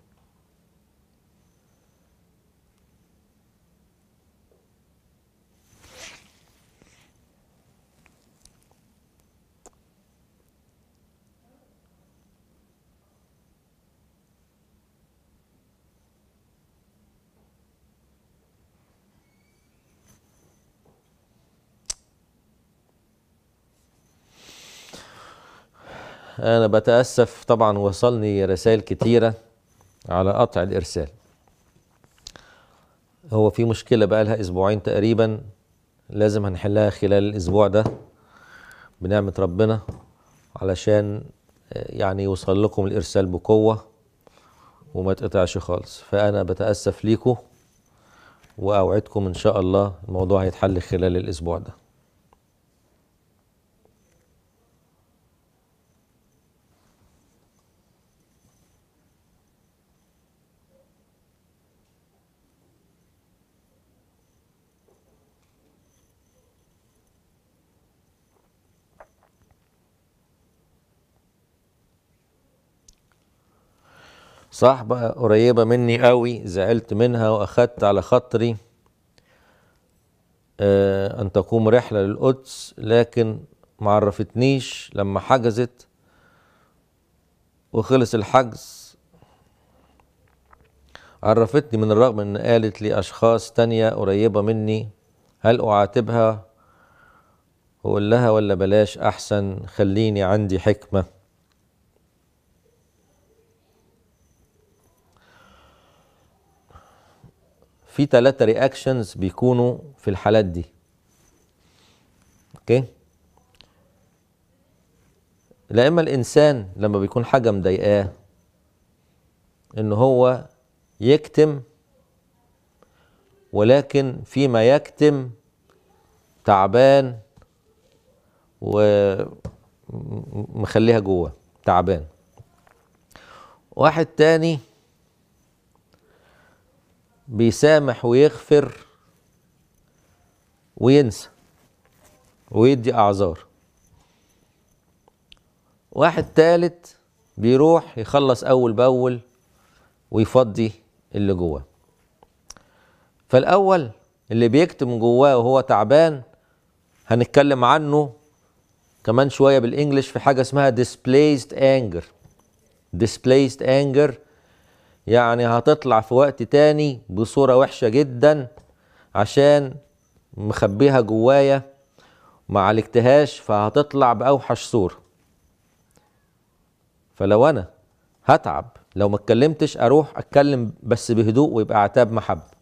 أنا بتأسف طبعا وصلني رسائل كتيرة على قطع الإرسال هو في مشكلة بقى لها أسبوعين تقريبا لازم هنحلها خلال الأسبوع ده بنعمة ربنا علشان آه، يعني يوصل لكم الإرسال بقوة وما تقطعش خالص فأنا بتأسف ليكم وأوعدكم إن شاء الله الموضوع هيتحل خلال الأسبوع ده صاحبة قريبة مني قوي زعلت منها وأخدت على خاطري آه، أن تقوم رحلة للقدس لكن معرفتنيش لما حجزت وخلص الحجز عرفتني من الرغم ان قالت لي اشخاص تانية قريبة مني هل اعاتبها وقول لها ولا بلاش احسن خليني عندي حكمه في ثلاثة رياكشنز بيكونوا في الحالات دي اوكي لا اما الانسان لما بيكون حاجه مضايقاه ان هو يكتم ولكن فيما يكتم تعبان ومخليها جوه تعبان واحد تاني بيسامح ويغفر وينسى ويدي اعذار واحد تالت بيروح يخلص اول باول ويفضي اللي جواه فالاول اللي بيكتم جواه وهو تعبان هنتكلم عنه كمان شويه بالانجلش في حاجه اسمها displaced anger displaced anger يعني هتطلع في وقت تاني بصورة وحشة جدا عشان مخبيها جوايا ما عالجتهاش فهتطلع بأوحش صورة فلو أنا هتعب لو ما اتكلمتش أروح أتكلم بس بهدوء ويبقى عتاب محبة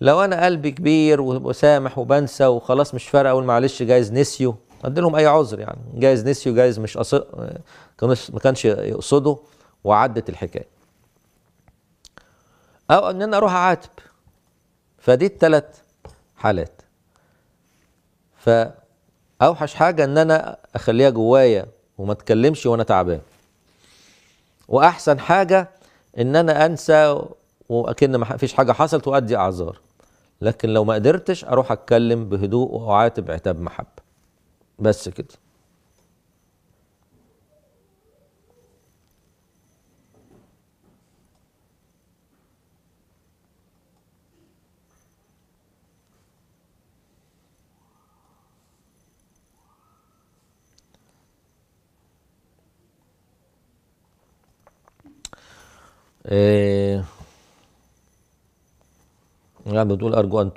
لو أنا قلبي كبير وسامح وبنسى وخلاص مش فارقة أقول معلش جايز نسيوا أديلهم أي عذر يعني جايز نسيوا جايز مش أص... ما كانش يقصده وعدت الحكايه او ان انا اروح اعاتب فدي الثلاث حالات فاوحش حاجه ان انا اخليها جوايا وما اتكلمش وانا تعبان واحسن حاجه ان انا انسى واكن ما فيش حاجه حصلت وادي اعذار لكن لو ما قدرتش اروح اتكلم بهدوء واعاتب عتاب محبه بس كده إيه يعني بتقول أرجو أن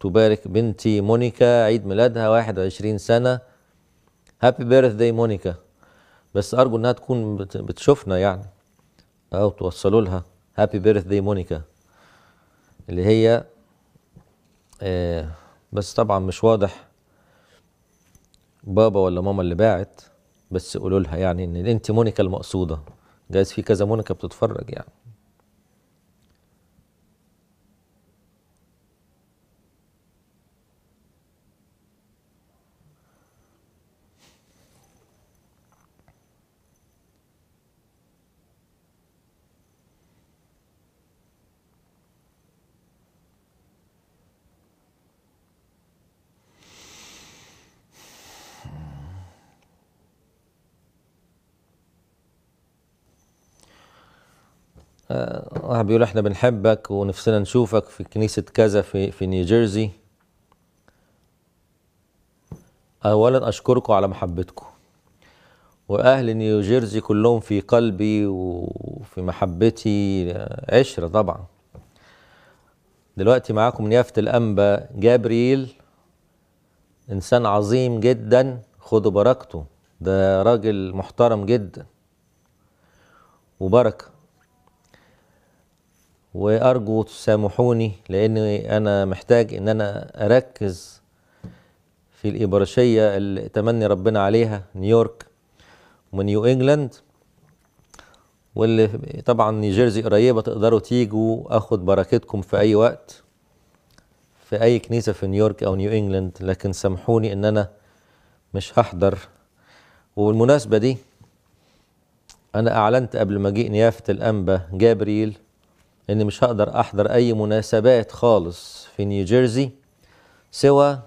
تبارك بنتي مونيكا عيد ميلادها 21 سنة هابي بيرث داي مونيكا بس أرجو إنها تكون بتشوفنا يعني أو توصلوا لها هابي بيرث داي مونيكا اللي هي آه بس طبعا مش واضح بابا ولا ماما اللي باعت بس قولوا لها يعني إن أنت مونيكا المقصودة جايز في كذا مونكه بتتفرج يعني صاحب بيقول احنا بنحبك ونفسنا نشوفك في كنيسة كذا في في نيوجيرسي اولا اشكركم على محبتكم واهل نيوجيرسي كلهم في قلبي وفي محبتي عشرة طبعا دلوقتي معاكم نيافة الأنبا جابرييل إنسان عظيم جدا خدوا بركته ده راجل محترم جدا وبركة وارجو تسامحوني لاني انا محتاج ان انا اركز في الابرشيه اللي تمني ربنا عليها نيويورك ونيو انجلاند واللي طبعا نيجيرسي قريبه تقدروا تيجوا اخد بركتكم في اي وقت في اي كنيسه في نيويورك او نيو انجلاند لكن سامحوني ان انا مش هحضر وبالمناسبه دي انا اعلنت قبل مجيء نيافه الانبا جابريل ان مش هقدر احضر اي مناسبات خالص في نيوجيرسي سوى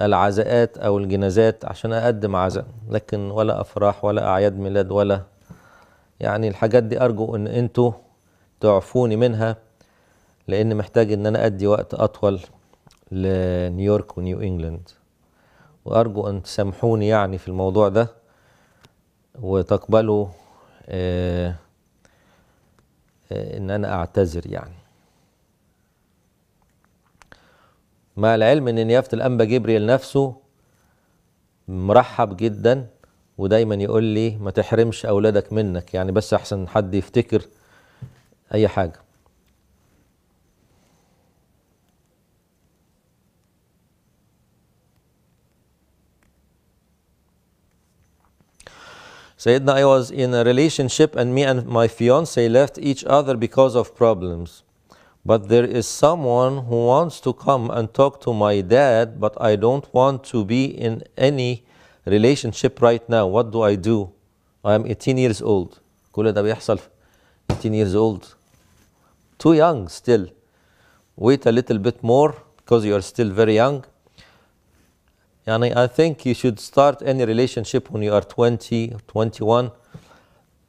العزاءات او الجنازات عشان اقدم عزاء لكن ولا افراح ولا اعياد ميلاد ولا يعني الحاجات دي ارجو ان انتوا تعفوني منها لان محتاج ان انا ادي وقت اطول لنيويورك ونيو انجلاند وارجو ان تسامحوني يعني في الموضوع ده وتقبلوا آه آه، ان انا اعتذر يعني مع العلم ان نيافه الانبا جبريل نفسه مرحب جدا ودايما يقول لي ما تحرمش اولادك منك يعني بس احسن حد يفتكر اي حاجه Sayyidina, I was in a relationship and me and my fiance left each other because of problems. But there is someone who wants to come and talk to my dad, but I don't want to be in any relationship right now. What do I do? I am 18 years old. كل ده بيحصل 18 years old. Too young still. Wait a little bit more because you are still very young. Yani I think you should start any relationship when you are 20, 21,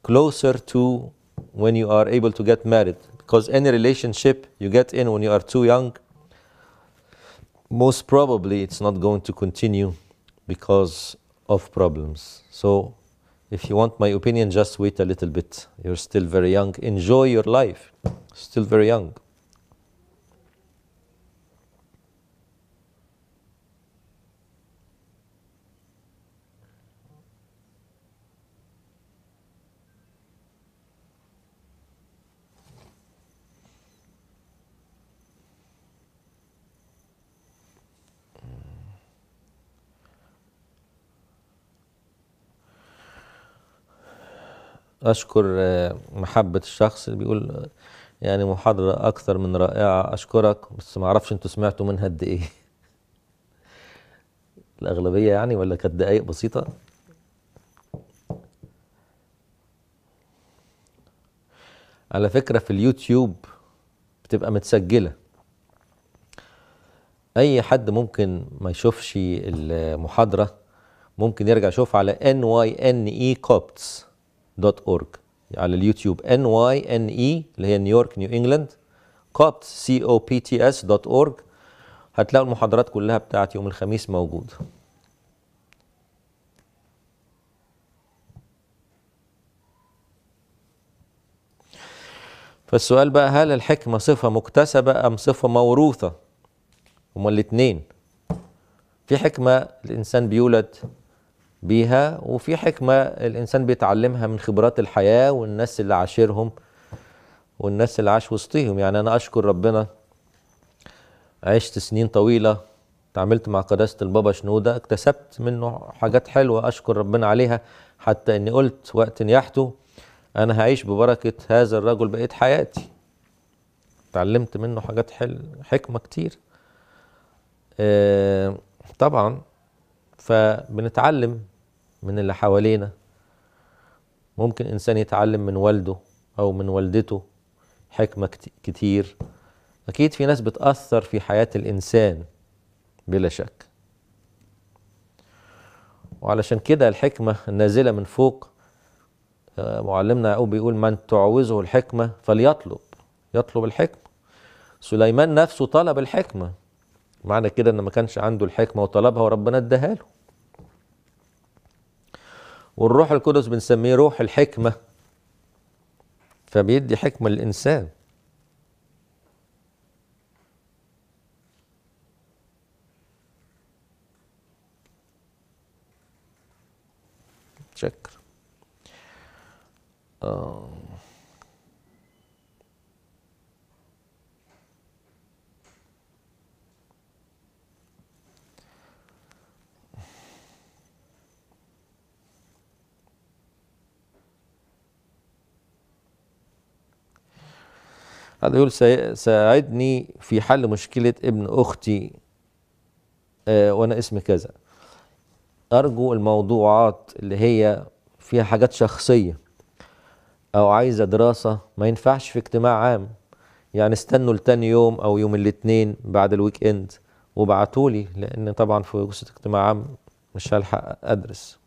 closer to when you are able to get married. Because any relationship you get in when you are too young, most probably it's not going to continue because of problems. So if you want my opinion, just wait a little bit. You're still very young. Enjoy your life. Still very young. أشكر آه، محبة الشخص اللي بيقول آه، يعني محاضرة أكثر من رائعة أشكرك بس ما أعرفش أنتوا سمعتوا منها قد إيه الأغلبية يعني ولا كانت دقايق بسيطة على فكرة في اليوتيوب بتبقى متسجلة أي حد ممكن ما يشوفش المحاضرة ممكن يرجع يشوفها على NYNE Copts دوت اورج e على اليوتيوب ان واي ان اي اللي هي نيويورك نيو انجلاند كوبت سي او بي تي اس دوت اورج هتلاقوا المحاضرات كلها بتاعت يوم الخميس موجوده فالسؤال بقى هل الحكمة صفة مكتسبة أم صفة موروثة؟ هما الاتنين في حكمة الإنسان بيولد بيها وفي حكمة الإنسان بيتعلمها من خبرات الحياة والناس اللي عاشرهم والناس اللي عاش وسطهم يعني أنا أشكر ربنا عشت سنين طويلة تعاملت مع قداسة البابا شنودة اكتسبت منه حاجات حلوة أشكر ربنا عليها حتى أني قلت وقت نياحته أنا هعيش ببركة هذا الرجل بقية حياتي تعلمت منه حاجات حل حكمة كتير آه طبعا فبنتعلم من اللي حوالينا ممكن إنسان يتعلم من والده أو من والدته حكمة كتير أكيد في ناس بتأثر في حياة الإنسان بلا شك وعلشان كده الحكمة النازلة من فوق آه، معلمنا يعقوب بيقول من تعوزه الحكمة فليطلب يطلب الحكمة سليمان نفسه طلب الحكمة معنى كده ان ما كانش عنده الحكمة وطلبها وربنا اداها له والروح القدس بنسميه روح الحكمة فبيدي حكمة للإنسان شكرا آه. هذا يقول ساعدني في حل مشكلة ابن أختي آه وأنا اسمي كذا أرجو الموضوعات اللي هي فيها حاجات شخصية أو عايزة دراسة ما ينفعش في اجتماع عام يعني استنوا لتاني يوم أو يوم الاثنين بعد الويك إند وبعتولي لأن طبعا في وسط اجتماع عام مش هلحق أدرس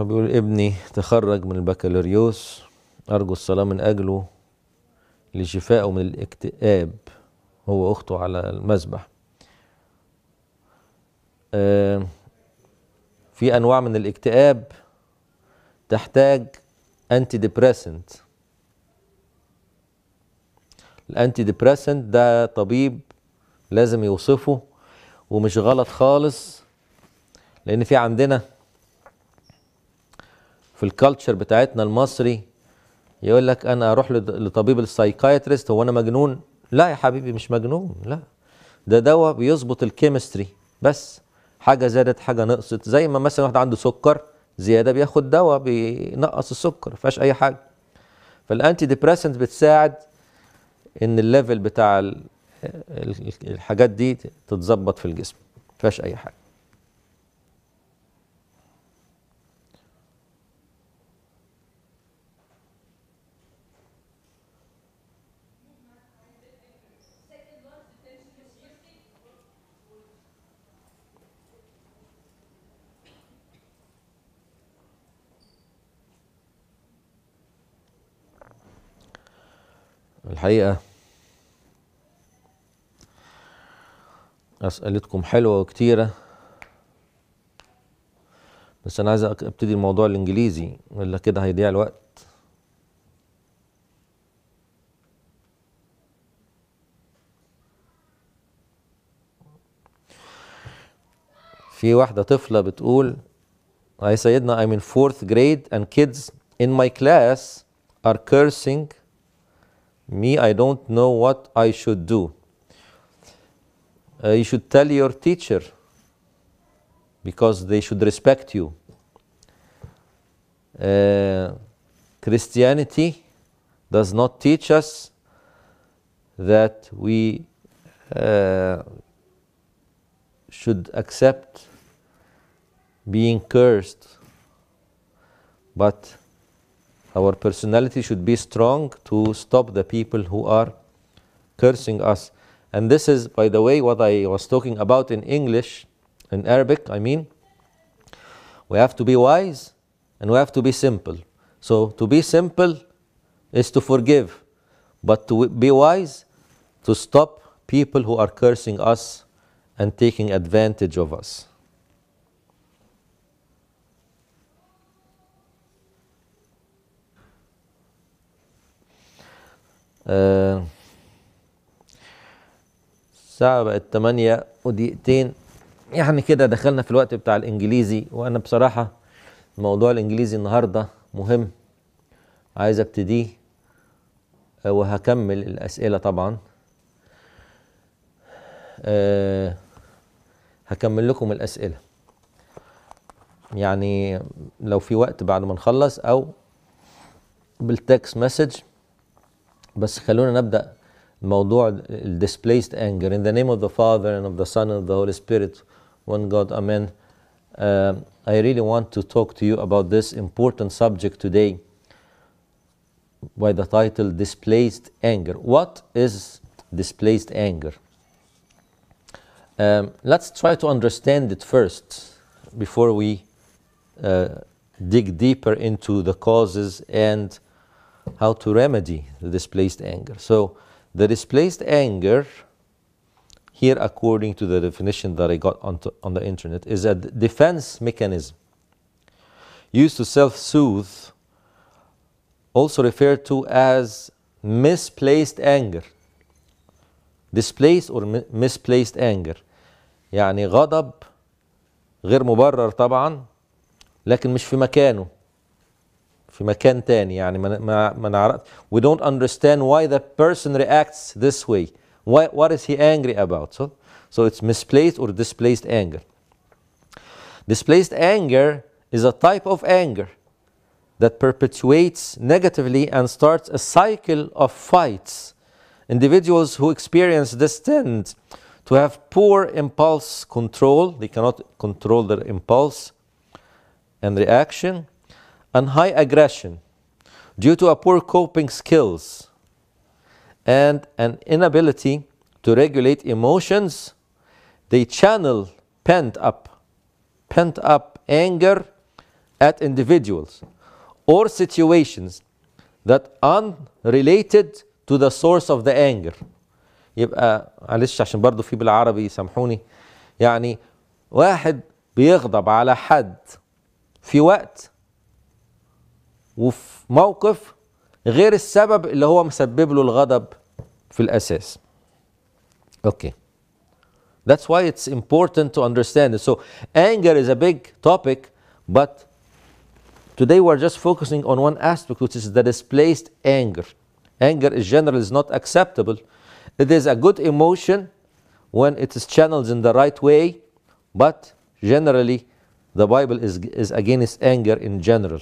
بيقول ابني تخرج من البكالوريوس أرجو الصلاة من أجله لشفائه من الاكتئاب هو وأخته على المذبح آه، في أنواع من الاكتئاب تحتاج أنتي ديبريسنت الأنتي ديبريسنت ده طبيب لازم يوصفه ومش غلط خالص لأن في عندنا في الكالتشر بتاعتنا المصري يقول لك انا اروح لطبيب السايكايترست هو انا مجنون لا يا حبيبي مش مجنون لا ده دواء بيظبط الكيمستري بس حاجه زادت حاجه نقصت زي ما مثلا واحد عنده سكر زياده بياخد دواء بينقص السكر ما فيهاش اي حاجه فالانتي ديبريسنت بتساعد ان الليفل بتاع الحاجات دي تتظبط في الجسم ما فيهاش اي حاجه الحقيقة أسئلتكم حلوة وكتيرة بس أنا عايز أبتدي الموضوع الإنجليزي ولا كده هيضيع الوقت في واحدة طفلة بتقول يا سيدنا I'm in fourth grade and kids in my class are cursing Me, I don't know what I should do. Uh, you should tell your teacher because they should respect you. Uh, Christianity does not teach us that we uh, should accept being cursed, but our personality should be strong to stop the people who are cursing us. And this is, by the way, what I was talking about in English, in Arabic, I mean. We have to be wise and we have to be simple. So, to be simple is to forgive, but to be wise, to stop people who are cursing us and taking advantage of us. آه، الساعة بقت 8 ودقيقتين يعني كده دخلنا في الوقت بتاع الإنجليزي وأنا بصراحة موضوع الإنجليزي النهاردة مهم عايز أبتديه آه، وهكمل الأسئلة طبعا آه، هكمل لكم الأسئلة يعني لو في وقت بعد ما نخلص أو بالتكست مسج بس خلونا نبدا موضوع displaced anger? in the name of the father and of the son and of the holy spirit one god amen uh, i really want to talk to you about this important subject today by the title displaced anger what is displaced anger um, let's try to understand it first before we uh, dig deeper into the causes and how to remedy the displaced anger. So the displaced anger here according to the definition that I got on, to, on the internet is a defense mechanism used to self-soothe also referred to as misplaced anger displaced or misplaced anger يعني غضب غير مبرر طبعا لكن مش في مكانه في مكان تاني يعني ما ما, ما نعرف we don't understand why the person reacts this way why, what is he angry about so so it's misplaced or displaced anger displaced anger is a type of anger that perpetuates negatively and starts a cycle of fights individuals who experience this tend to have poor impulse control they cannot control their impulse and reaction and high aggression due to a poor coping skills and an inability to regulate emotions, they channel pent up, pent up anger at individuals or situations that unrelated to the source of the anger. يبقى معلش عشان برضه في بالعربي سامحوني يعني واحد بيغضب على حد في وقت وفي موقف غير السبب اللي هو مسبب له الغضب في الأساس Okay. That's why it's important to understand it. So anger is a big topic, but today we're just focusing on one aspect, which is the displaced anger. Anger in general is not acceptable. It is a good emotion when it is channeled in the right way, but generally the Bible is, is against anger in general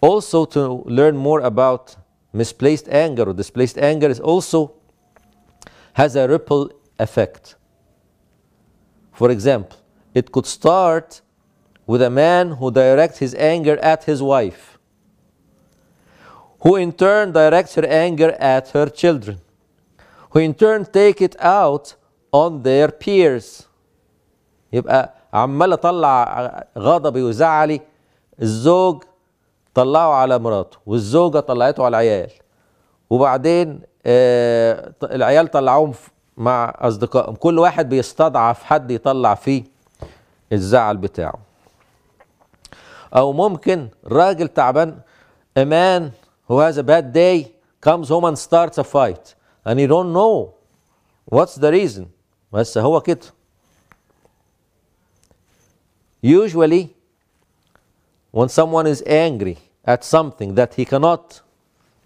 also to learn more about misplaced anger or displaced anger is also has a ripple effect. For example, it could start with a man who directs his anger at his wife, who in turn directs her anger at her children, who in turn take it out on their peers. يبقى عمال اطلع غضبي وزعلي الزوج طلعه على مراته والزوجه طلعته على العيال وبعدين آه العيال طلعوهم مع اصدقائهم كل واحد بيستضعف حد يطلع فيه الزعل بتاعه او ممكن راجل تعبان a man who has a bad day comes home and starts a fight and you don't know what's the reason بس هو كده usually when someone is angry at something that he cannot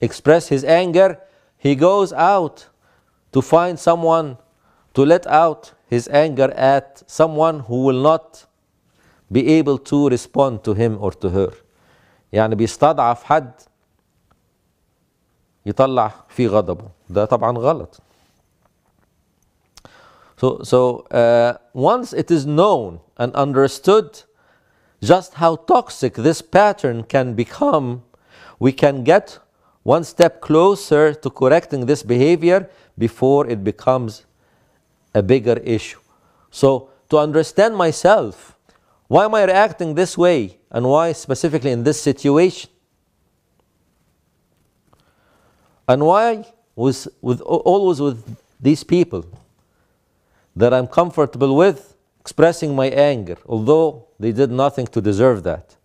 express his anger, he goes out to find someone to let out his anger at someone who will not be able to respond to him or to her. يعني بيستضعف حد يطلع في غضبه ده طبعا غلط so, so uh, once it is known and understood just how toxic this pattern can become, we can get one step closer to correcting this behavior before it becomes a bigger issue. So to understand myself, why am I reacting this way and why specifically in this situation? And why was with always with these people that I'm comfortable with expressing my anger, although they did nothing to deserve that.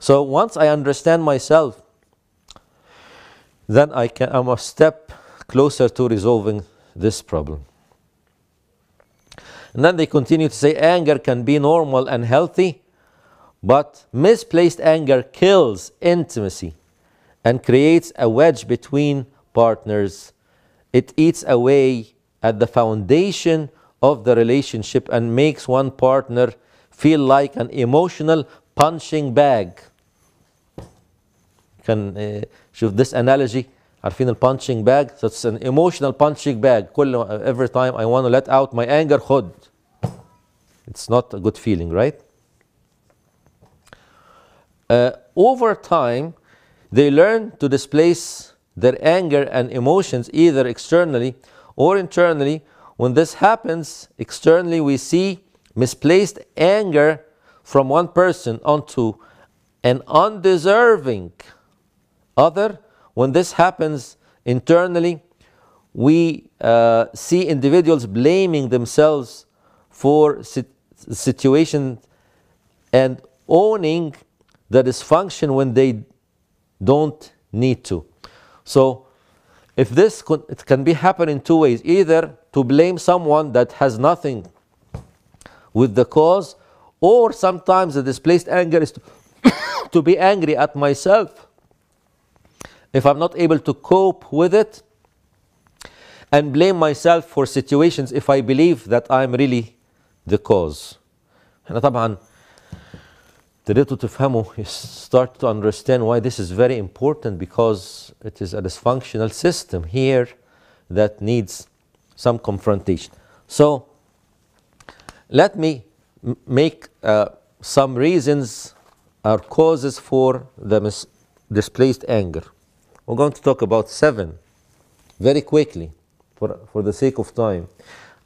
So once I understand myself, then I can I'm a step closer to resolving this problem. And then they continue to say anger can be normal and healthy, but misplaced anger kills intimacy and creates a wedge between partners. It eats away at the foundation of the relationship and makes one partner feel like an emotional punching bag. Can uh, شوف this analogy عارفين punching باج so it's an emotional punching bag كل every time I want to let out my anger خد it's not a good feeling right uh, over time they learn to displace their anger and emotions either externally or internally when this happens, externally we see misplaced anger from one person onto an undeserving other. When this happens internally, we uh, see individuals blaming themselves for sit situation and owning the dysfunction when they don't need to. So, if this could, it can be happen in two ways, either to blame someone that has nothing with the cause, or sometimes the displaced anger is to, to be angry at myself if I'm not able to cope with it and blame myself for situations if I believe that I'm really the cause. احنا طبعا ابتديتوا تفهموا you start to understand why this is very important because it is a dysfunctional system here that needs some confrontation. So let me make uh, some reasons or causes for the displaced anger. We're going to talk about seven very quickly for, for the sake of time.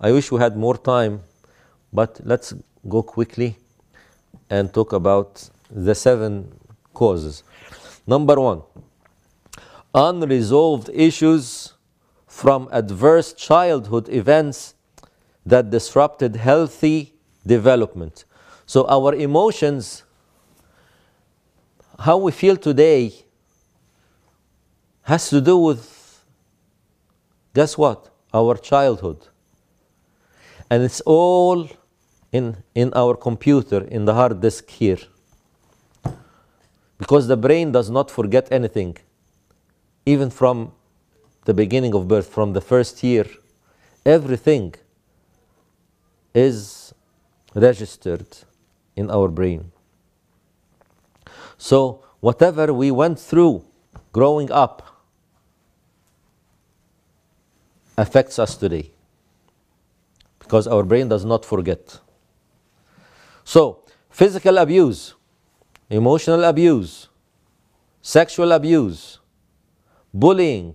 I wish we had more time, but let's go quickly and talk about the seven causes. Number one, unresolved issues from adverse childhood events that disrupted healthy development. So our emotions, how we feel today, has to do with, guess what? Our childhood. And it's all in, in our computer, in the hard disk here. Because the brain does not forget anything, even from the beginning of birth, from the first year, everything is registered in our brain. So, whatever we went through growing up affects us today because our brain does not forget. So, physical abuse, emotional abuse, sexual abuse, bullying,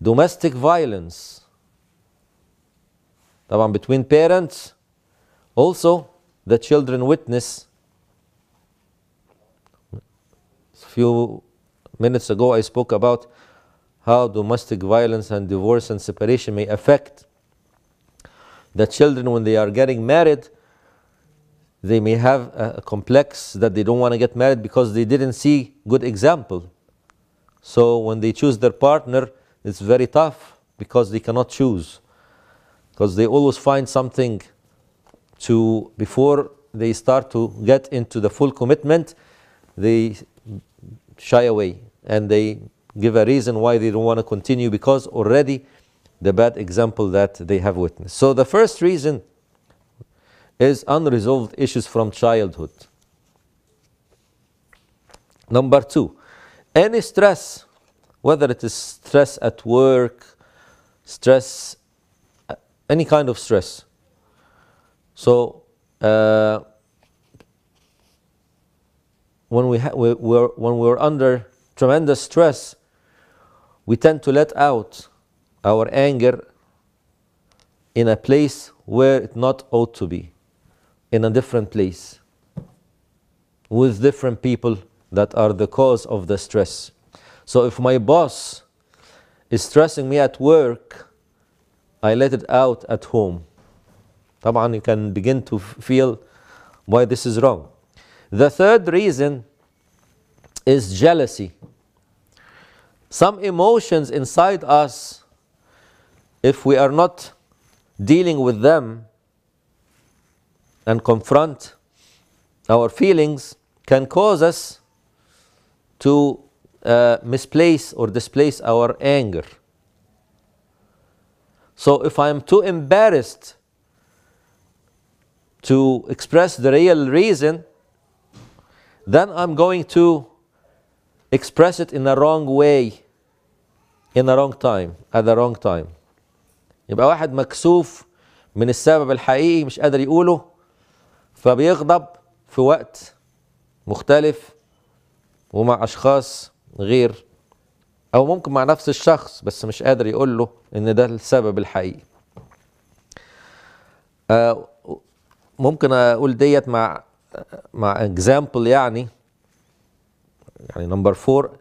domestic violence one between parents also the children witness a few minutes ago I spoke about how domestic violence and divorce and separation may affect the children when they are getting married they may have a complex that they don't want to get married because they didn't see good example so when they choose their partner it's very tough because they cannot choose. Because they always find something to, before they start to get into the full commitment, they shy away and they give a reason why they don't want to continue because already the bad example that they have witnessed. So the first reason is unresolved issues from childhood. Number two, any stress whether it is stress at work, stress, uh, any kind of stress. So, uh, when, we we, we're, when we're under tremendous stress, we tend to let out our anger in a place where it not ought to be, in a different place, with different people that are the cause of the stress. So if my boss is stressing me at work, I let it out at home. طبعا you can begin to feel why this is wrong. The third reason is jealousy. Some emotions inside us, if we are not dealing with them and confront our feelings, can cause us to uh, misplace or displace our anger. So if I'm too embarrassed to express the real reason, then I'm going to express it in a wrong way, in a wrong time, at the wrong time. يبقى واحد مكسوف من السبب الحقيقي مش قادر يقوله فبيغضب في وقت مختلف ومع أشخاص غير او ممكن مع نفس الشخص بس مش قادر يقول له ان ده السبب الحقيقي ممكن اقول ديت مع مع اكزامبل يعني يعني نمبر 4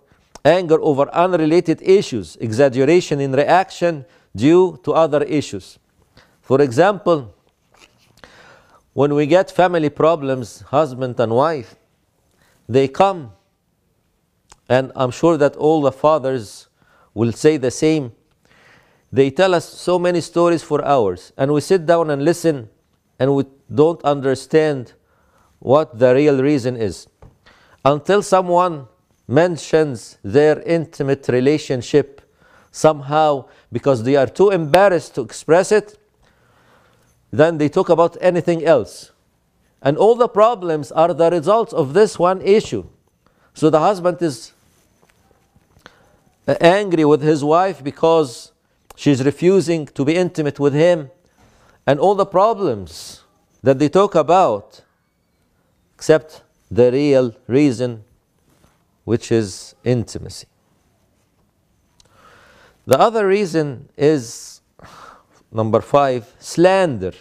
anger over unrelated issues exaggeration in reaction due to other issues for example when we get family problems husband and wife they come and I'm sure that all the fathers will say the same. They tell us so many stories for hours, and we sit down and listen, and we don't understand what the real reason is. Until someone mentions their intimate relationship somehow because they are too embarrassed to express it, then they talk about anything else. And all the problems are the results of this one issue. So the husband is angry with his wife because she's refusing to be intimate with him, and all the problems that they talk about, except the real reason, which is intimacy. The other reason is number five slander,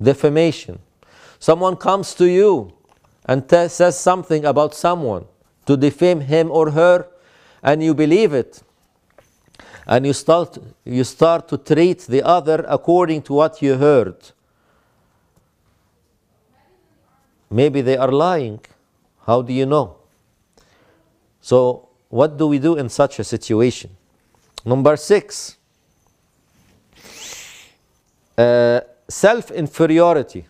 defamation. Someone comes to you and says something about someone to defame him or her and you believe it and you start you start to treat the other according to what you heard maybe they are lying how do you know so what do we do in such a situation number 6 uh, self inferiority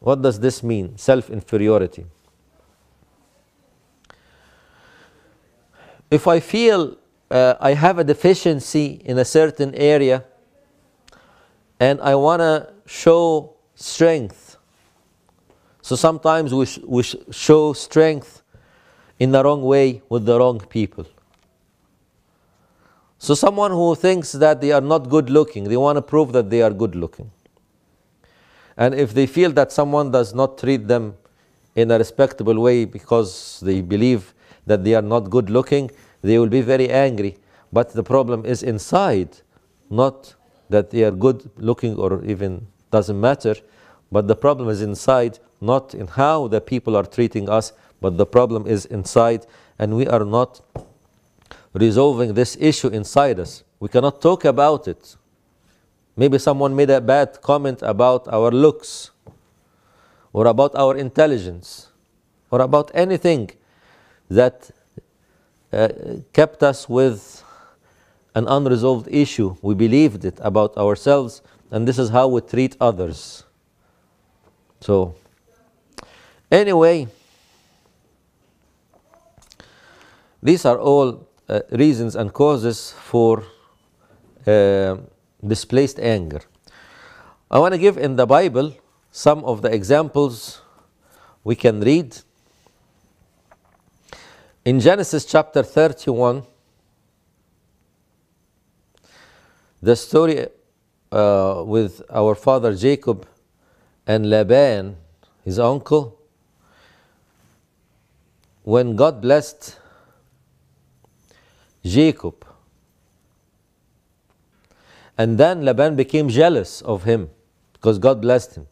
what does this mean self inferiority if I feel uh, I have a deficiency in a certain area and I want to show strength, so sometimes we, sh we sh show strength in the wrong way with the wrong people. So, someone who thinks that they are not good looking, they want to prove that they are good looking. And if they feel that someone does not treat them in a respectable way because they believe that they are not good looking, they will be very angry. But the problem is inside, not that they are good looking or even doesn't matter, but the problem is inside, not in how the people are treating us, but the problem is inside, and we are not resolving this issue inside us. We cannot talk about it. Maybe someone made a bad comment about our looks, or about our intelligence, or about anything that uh, kept us with an unresolved issue. We believed it about ourselves, and this is how we treat others. So, anyway, these are all uh, reasons and causes for uh, displaced anger. I want to give in the Bible some of the examples we can read in Genesis chapter 31, the story uh, with our father Jacob and Laban, his uncle, when God blessed Jacob, and then Laban became jealous of him because God blessed him.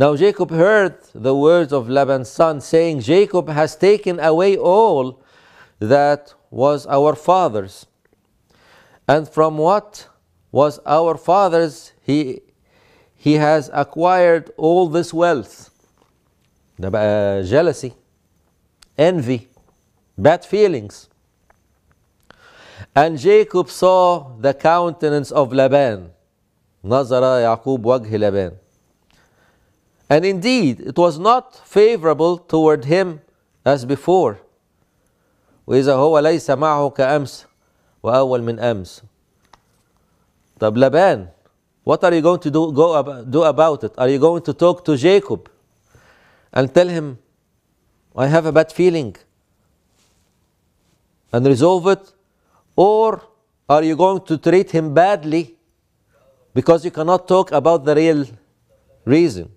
Now Jacob heard the words of Laban's son, saying, Jacob has taken away all that was our father's. And from what was our father's, he, he has acquired all this wealth. Uh, jealousy, envy, bad feelings. And Jacob saw the countenance of Laban. نظر يعقوب وجه لبان and indeed, it was not favorable toward him as before. وإذا هو ليس معه كأمس وأول من أمس. طب لبان, what are you going to do, go about, do about it? Are you going to talk to Jacob and tell him, I have a bad feeling and resolve it? Or are you going to treat him badly because you cannot talk about the real reason?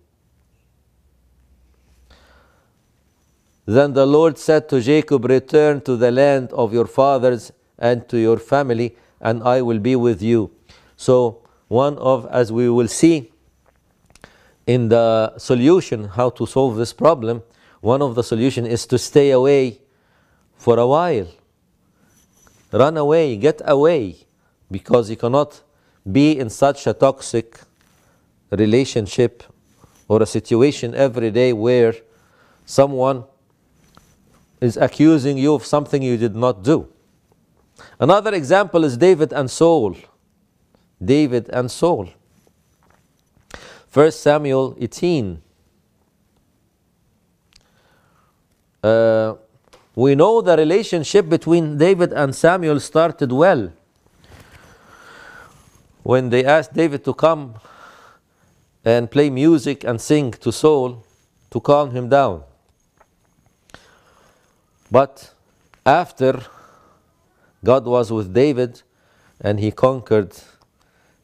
Then the Lord said to Jacob, Return to the land of your fathers and to your family, and I will be with you. So, one of, as we will see in the solution, how to solve this problem, one of the solution is to stay away for a while. Run away, get away, because you cannot be in such a toxic relationship or a situation every day where someone is accusing you of something you did not do. Another example is David and Saul. David and Saul. 1 Samuel 18. Uh, we know the relationship between David and Samuel started well. When they asked David to come and play music and sing to Saul to calm him down. But after God was with David and he conquered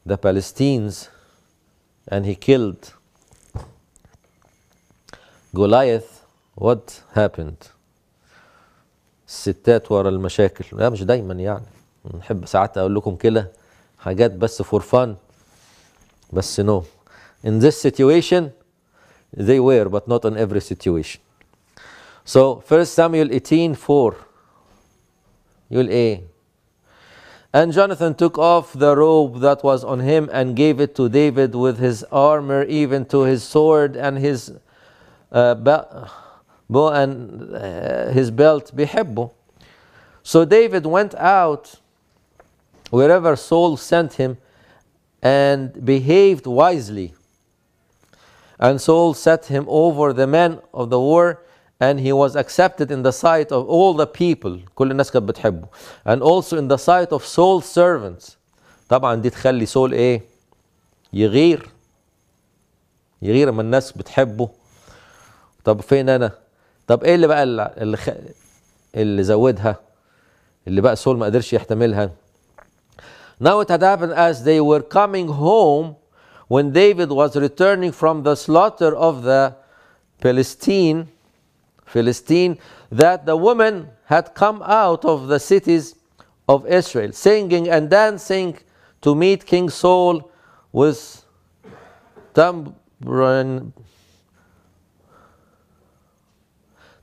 the Palestinians and he killed Goliath, what happened? الستات ورا المشاكل لا مش دايما يعني نحب ساعات اقول لكم كده حاجات بس for fun بس no in this situation they were but not in every situation so 1 Samuel 18 4. Yul A. And Jonathan took off the robe that was on him and gave it to David with his armor, even to his sword and his uh, bow and uh, his belt. So David went out wherever Saul sent him and behaved wisely. And Saul set him over the men of the war and he was accepted in the sight of all the people كل الناس كانت بتحبه and also in the sight of Saul's servants طبعا دي تخلي soul ايه يغير يغير اما الناس بتحبه طب فين انا طب ايه اللي بقى اللي, خ... اللي زودها اللي بقى سول ما قدرش يحتملها Now it had happened as they were coming home when David was returning from the slaughter of the Philistine Philistine, that the women had come out of the cities of Israel, singing and dancing to meet King Saul with tambourine,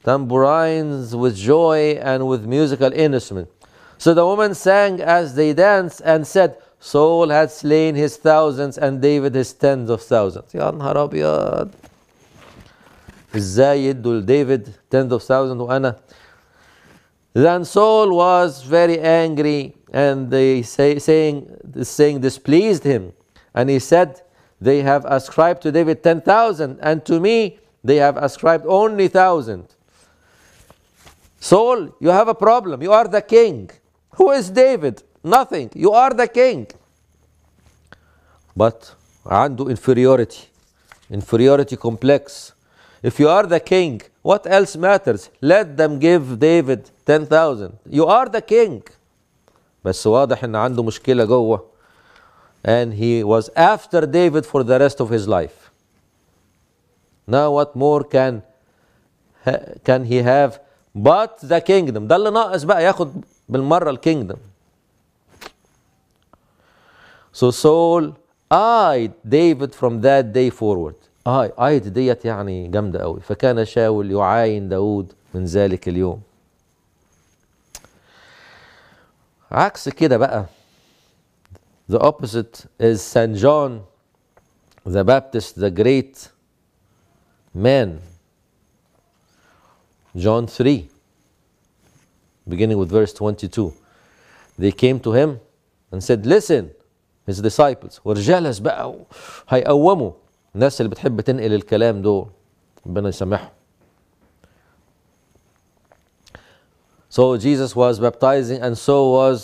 tambourines with joy and with musical instruments. So the women sang as they danced and said, Saul had slain his thousands and David his tens of thousands. ازاي David, لديفيد tens of thousands Anna? Then Saul was very angry and the say, saying, saying displeased him. And he said, They have ascribed to David 10,000, and to me they have ascribed only 1,000. Saul, you have a problem. You are the king. Who is David? Nothing. You are the king. But عنده inferiority, inferiority complex. If you are the king, what else matters? Let them give David 10,000. You are the king. بس واضح ان عنده مشكله جوه. And he was after David for the rest of his life. Now what more can can he have but the kingdom ده اللي ناقص بقى ياخد بالمره الكينجدم. So Saul eyed David from that day forward. اه آية ديت يعني جامدة قوي فكان شاول يعاين داود من ذلك اليوم عكس كده بقى the opposite is St. John the Baptist the great man John 3 beginning with verse 22 they came to him and said listen his disciples ورجالس بقى هيقوموا الناس اللي بتحب تنقل الكلام دول ربنا يسامحهم So Jesus was baptizing and so was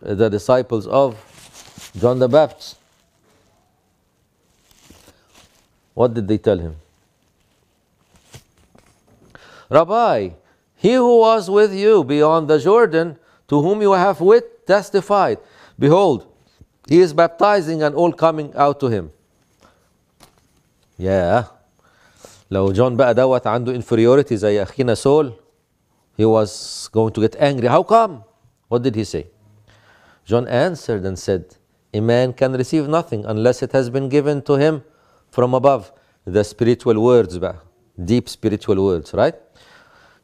the disciples of John the Baptist. What did they tell him? Rabbi, he who was with you beyond the Jordan, to whom you have wit testified, behold, he is baptizing and all coming out to him. ياه لو جون بقى دوت عنده inferiority زي اخينا سول he was going to get angry how come what did he say John answered and said a man can receive nothing unless it has been given to him from above the spiritual words بقى deep spiritual words right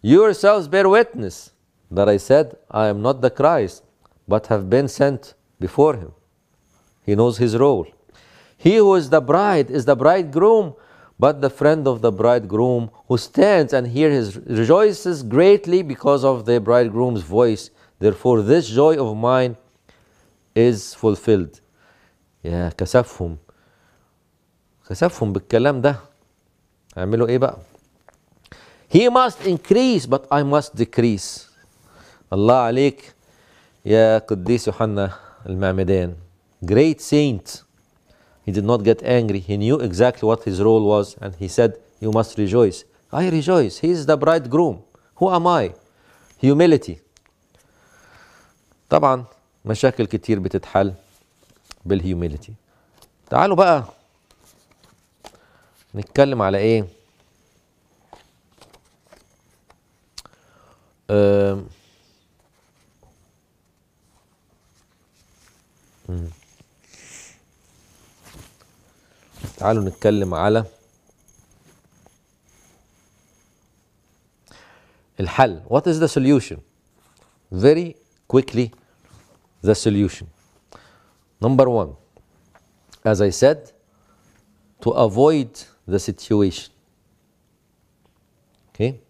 yourselves bear witness that I said I am not the Christ but have been sent before him he knows his role he who is the bride is the bridegroom, but the friend of the bridegroom who stands and hears rejoices greatly because of the bridegroom's voice. Therefore, this joy of mine is fulfilled. Yeah, كسفهم كسفهم بالكلام ده هيعملوا ايه بقى؟ He must increase but I must decrease. الله عليك يا قديس يوحنا المعمدان. Great saint. He did not get angry. He knew exactly what his role was and he said, You must rejoice. I rejoice. He is the bridegroom. Who am I? Humility. طبعا مشاكل كتير بتتحل بالهيوميليتي تعالوا بقى نتكلم على ايه تعالوا نتكلم على الحل what is the solution very quickly the solution number one as I said to avoid the situation okay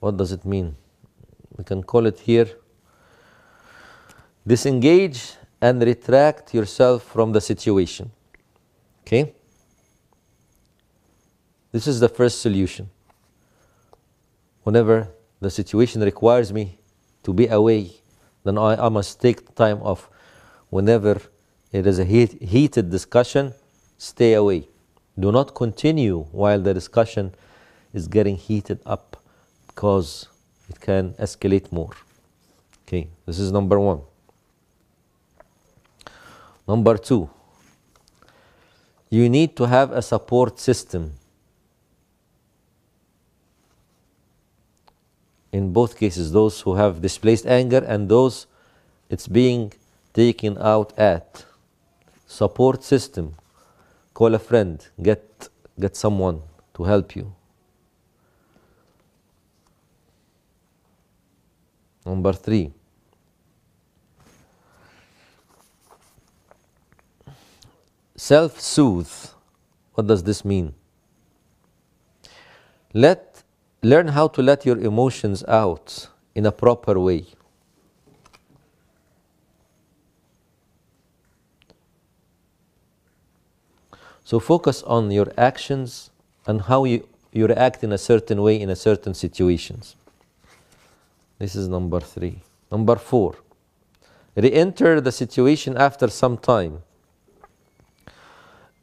what does it mean we can call it here disengage and retract yourself from the situation. Okay? This is the first solution. Whenever the situation requires me to be away, then I, I must take time off. Whenever it is a heat, heated discussion, stay away. Do not continue while the discussion is getting heated up because it can escalate more. Okay, this is number one. Number two, you need to have a support system in both cases, those who have displaced anger and those it's being taken out at. Support system. Call a friend, get, get someone to help you. Number three, self soothe. What does this mean? Let, learn how to let your emotions out in a proper way. So focus on your actions and how you, you react in a certain way in a certain situations. This is number three. Number four, re-enter the situation after some time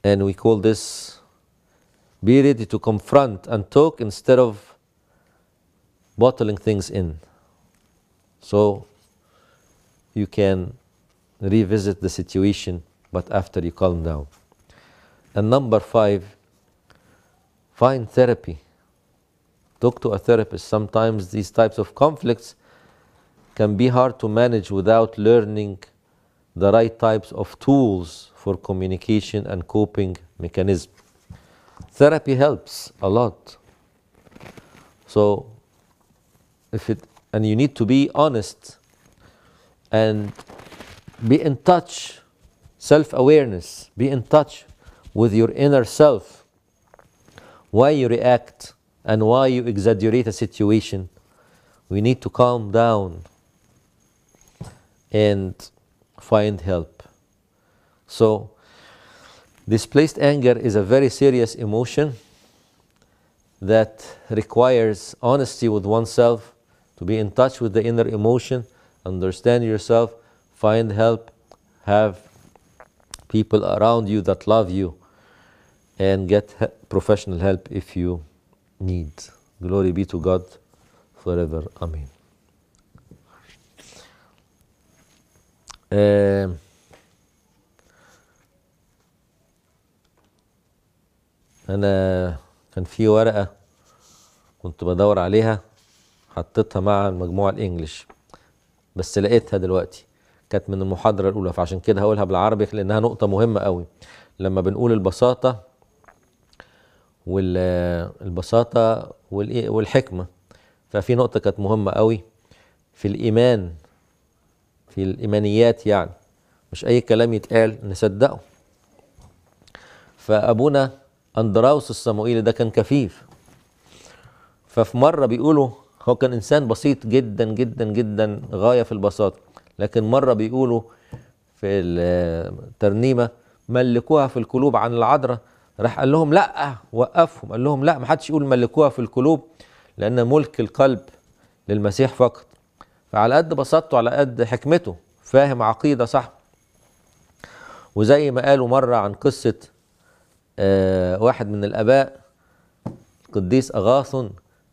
and we call this be ready to confront and talk instead of bottling things in. So you can revisit the situation, but after you calm down. And number five, find therapy. Talk to a therapist. Sometimes these types of conflicts can be hard to manage without learning the right types of tools for communication and coping mechanism. Therapy helps a lot. So, if it, and you need to be honest and be in touch, self awareness, be in touch with your inner self, why you react and why you exaggerate a situation. We need to calm down and find help. So displaced anger is a very serious emotion that requires honesty with oneself, to be in touch with the inner emotion, understand yourself, find help, have people around you that love you, and get professional help if you need. Glory be to God forever. Amen. آه انا كان في ورقه كنت بدور عليها حطيتها مع المجموعه الانجليش بس لقيتها دلوقتي كانت من المحاضره الاولى فعشان كده هقولها بالعربي لانها نقطه مهمه قوي لما بنقول البساطه والبساطه والحكمه ففي نقطه كانت مهمه قوي في الايمان في الإيمانيات يعني مش أي كلام يتقال نصدقه فأبونا أندراوس الصموئيلي ده كان كفيف ففي مرة بيقولوا هو كان إنسان بسيط جدا جدا جدا غاية في البساطة لكن مرة بيقولوا في الترنيمة ملكوها في القلوب عن العذراء راح قال لهم لا وقفهم قال لهم لا ما حدش يقول ملكوها في القلوب لأن ملك القلب للمسيح فقط فعلى قد بساطته على قد حكمته فاهم عقيدة صح وزي ما قالوا مرة عن قصة آه، واحد من الآباء القديس أغاثن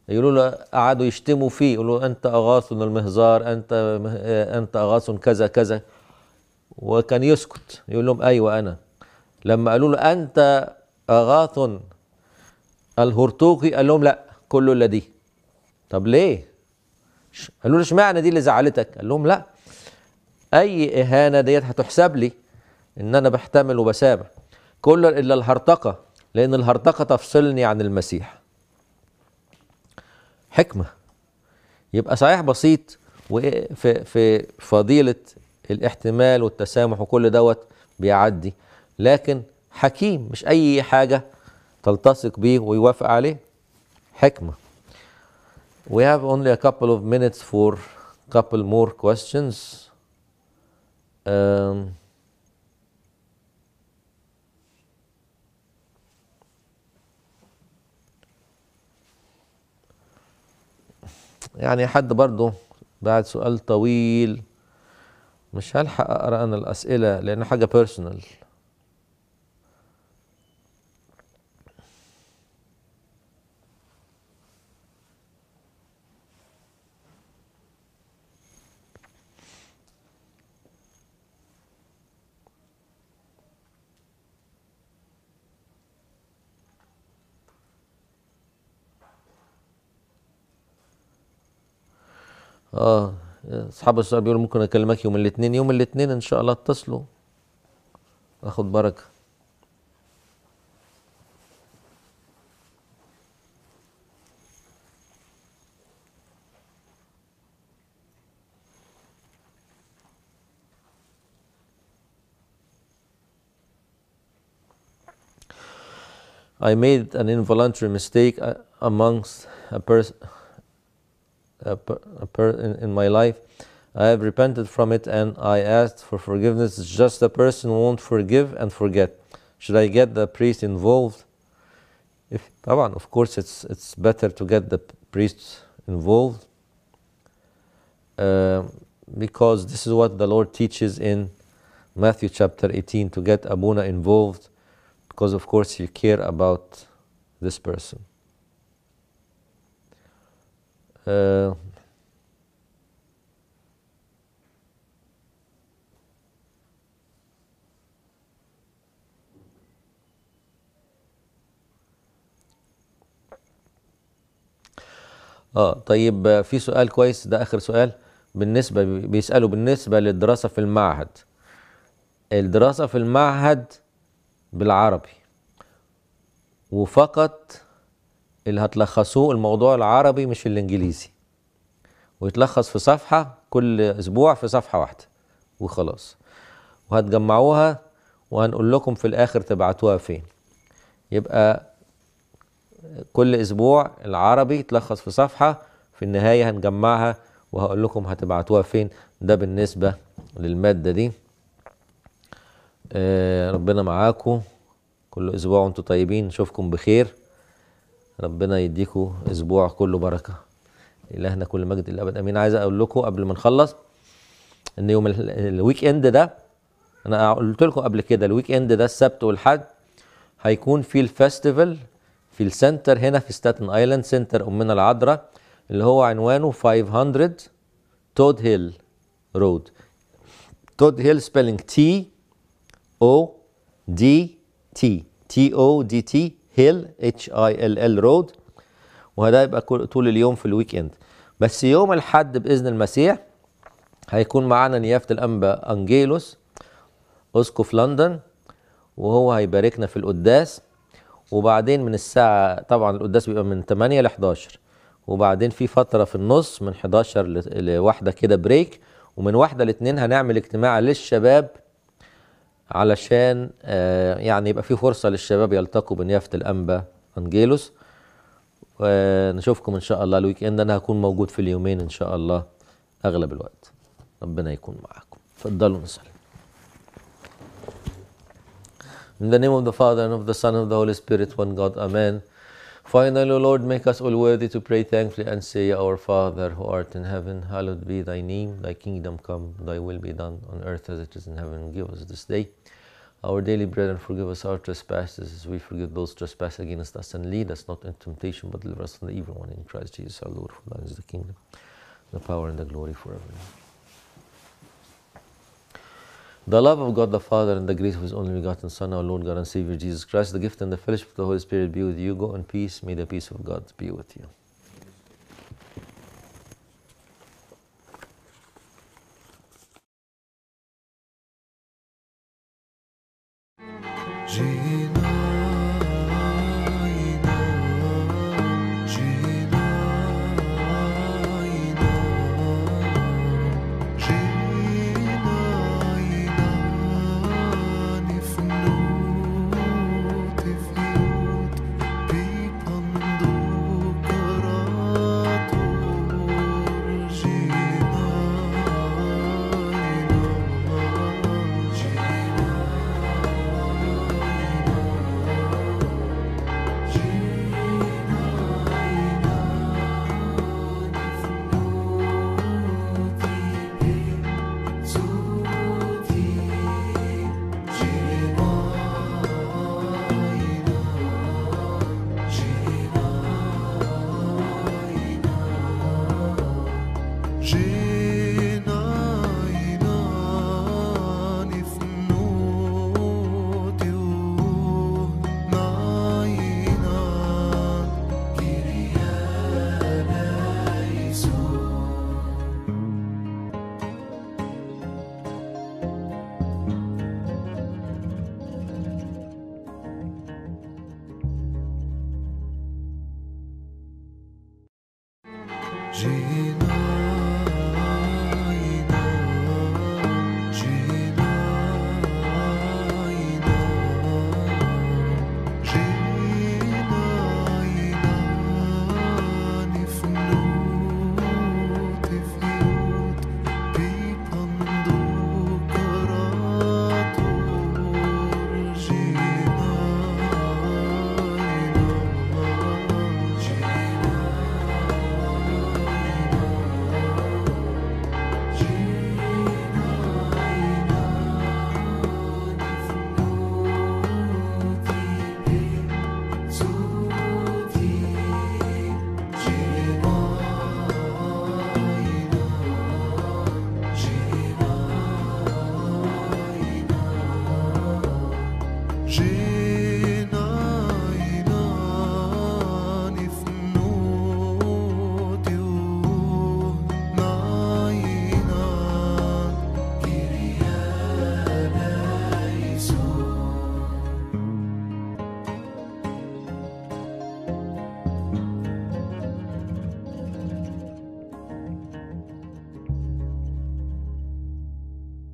يقولوا له قعدوا يشتموا فيه يقولوا له أنت أغاثن المهزار أنت آه، أنت أغاثن كذا كذا وكان يسكت يقول لهم أيوة أنا لما قالوا له أنت أغاثن الهرطوقي قال لهم لا كله إلا دي طب ليه قالوا له اشمعنى دي اللي زعلتك قال لهم لا اي اهانه ديت هتحسب لي ان انا بحتمل وبسامح كل الا الهرطقه لان الهرطقه تفصلني عن المسيح حكمه يبقى صحيح بسيط وفي في فضيله الاحتمال والتسامح وكل دوت بيعدي لكن حكيم مش اي حاجه تلتصق بيه ويوافق عليه حكمه We have only a couple of minutes for a couple more questions. Um, يعني حد برضه بعد سؤال طويل مش هلحق اقرا انا الاسئله لان حاجه بيرسونال اه اصحاب السؤال بيقولوا ممكن اكلمك يوم الاثنين يوم الاثنين ان شاء الله اتصلوا اخد بركه I made an involuntary mistake uh, amongst a person a per, in, in my life. I have repented from it and I asked for forgiveness. It's just a person won't forgive and forget. Should I get the priest involved? If of course, it's it's better to get the priest involved uh, because this is what the Lord teaches in Matthew chapter 18 to get Abuna involved because, of course, you care about this person. آه،, آه طيب في سؤال كويس ده اخر سؤال بالنسبه بيسالوا بالنسبه للدراسه في المعهد الدراسه في المعهد بالعربي وفقط اللي هتلخصوه الموضوع العربي مش الانجليزي ويتلخص في صفحه كل اسبوع في صفحه واحده وخلاص وهتجمعوها وهنقول لكم في الاخر تبعتوها فين يبقى كل اسبوع العربي يتلخص في صفحه في النهايه هنجمعها وهقول لكم هتبعتوها فين ده بالنسبه للماده دي آه، ربنا معاكم كل اسبوع وانتم طيبين نشوفكم بخير ربنا يديكم اسبوع كله بركه الهنا كل مجد الابد امين عايز اقول لكم قبل ما نخلص ان يوم الويك اند ده انا قلت لكم قبل كده الويك اند ده السبت والحد هيكون في الفيستيفال في السنتر هنا في ستاتن ايلاند سنتر امنا العذراء اللي هو عنوانه 500 تود هيل رود تود هيل سبيلنج تي او دي تي تي او دي تي هيل اتش اي ال ال رود وهذا يبقى طول اليوم في الويك اند بس يوم الاحد باذن المسيح هيكون معانا نيافه الانبا انجيلوس اسقف لندن وهو هيباركنا في القداس وبعدين من الساعه طبعا القداس بيبقى من 8 ل 11 وبعدين في فتره في النص من 11 لواحده كده بريك ومن واحده لاتنين هنعمل اجتماع للشباب علشان يعني يبقى في فرصه للشباب يلتقوا بنيافه الانبا انجيلوس ونشوفكم ان شاء الله الويك اند انا هكون موجود في اليومين ان شاء الله اغلب الوقت ربنا يكون معاكم اتفضلوا نصلي In the name of the Father and of the Son and of the Holy Spirit, one God, Amen. Finally, O Lord, make us all worthy to pray thankfully and say, Our Father, who art in heaven, hallowed be thy name. Thy kingdom come, thy will be done on earth as it is in heaven. Give us this day Our daily bread and forgive us our trespasses as we forgive those trespass against us and lead us not into temptation but deliver us from the evil one in Christ Jesus our Lord for thine is the kingdom, the power and the glory forever. The love of God the Father and the grace of His only begotten Son, our Lord God and Savior Jesus Christ, the gift and the fellowship of the Holy Spirit be with you. Go in peace. May the peace of God be with you.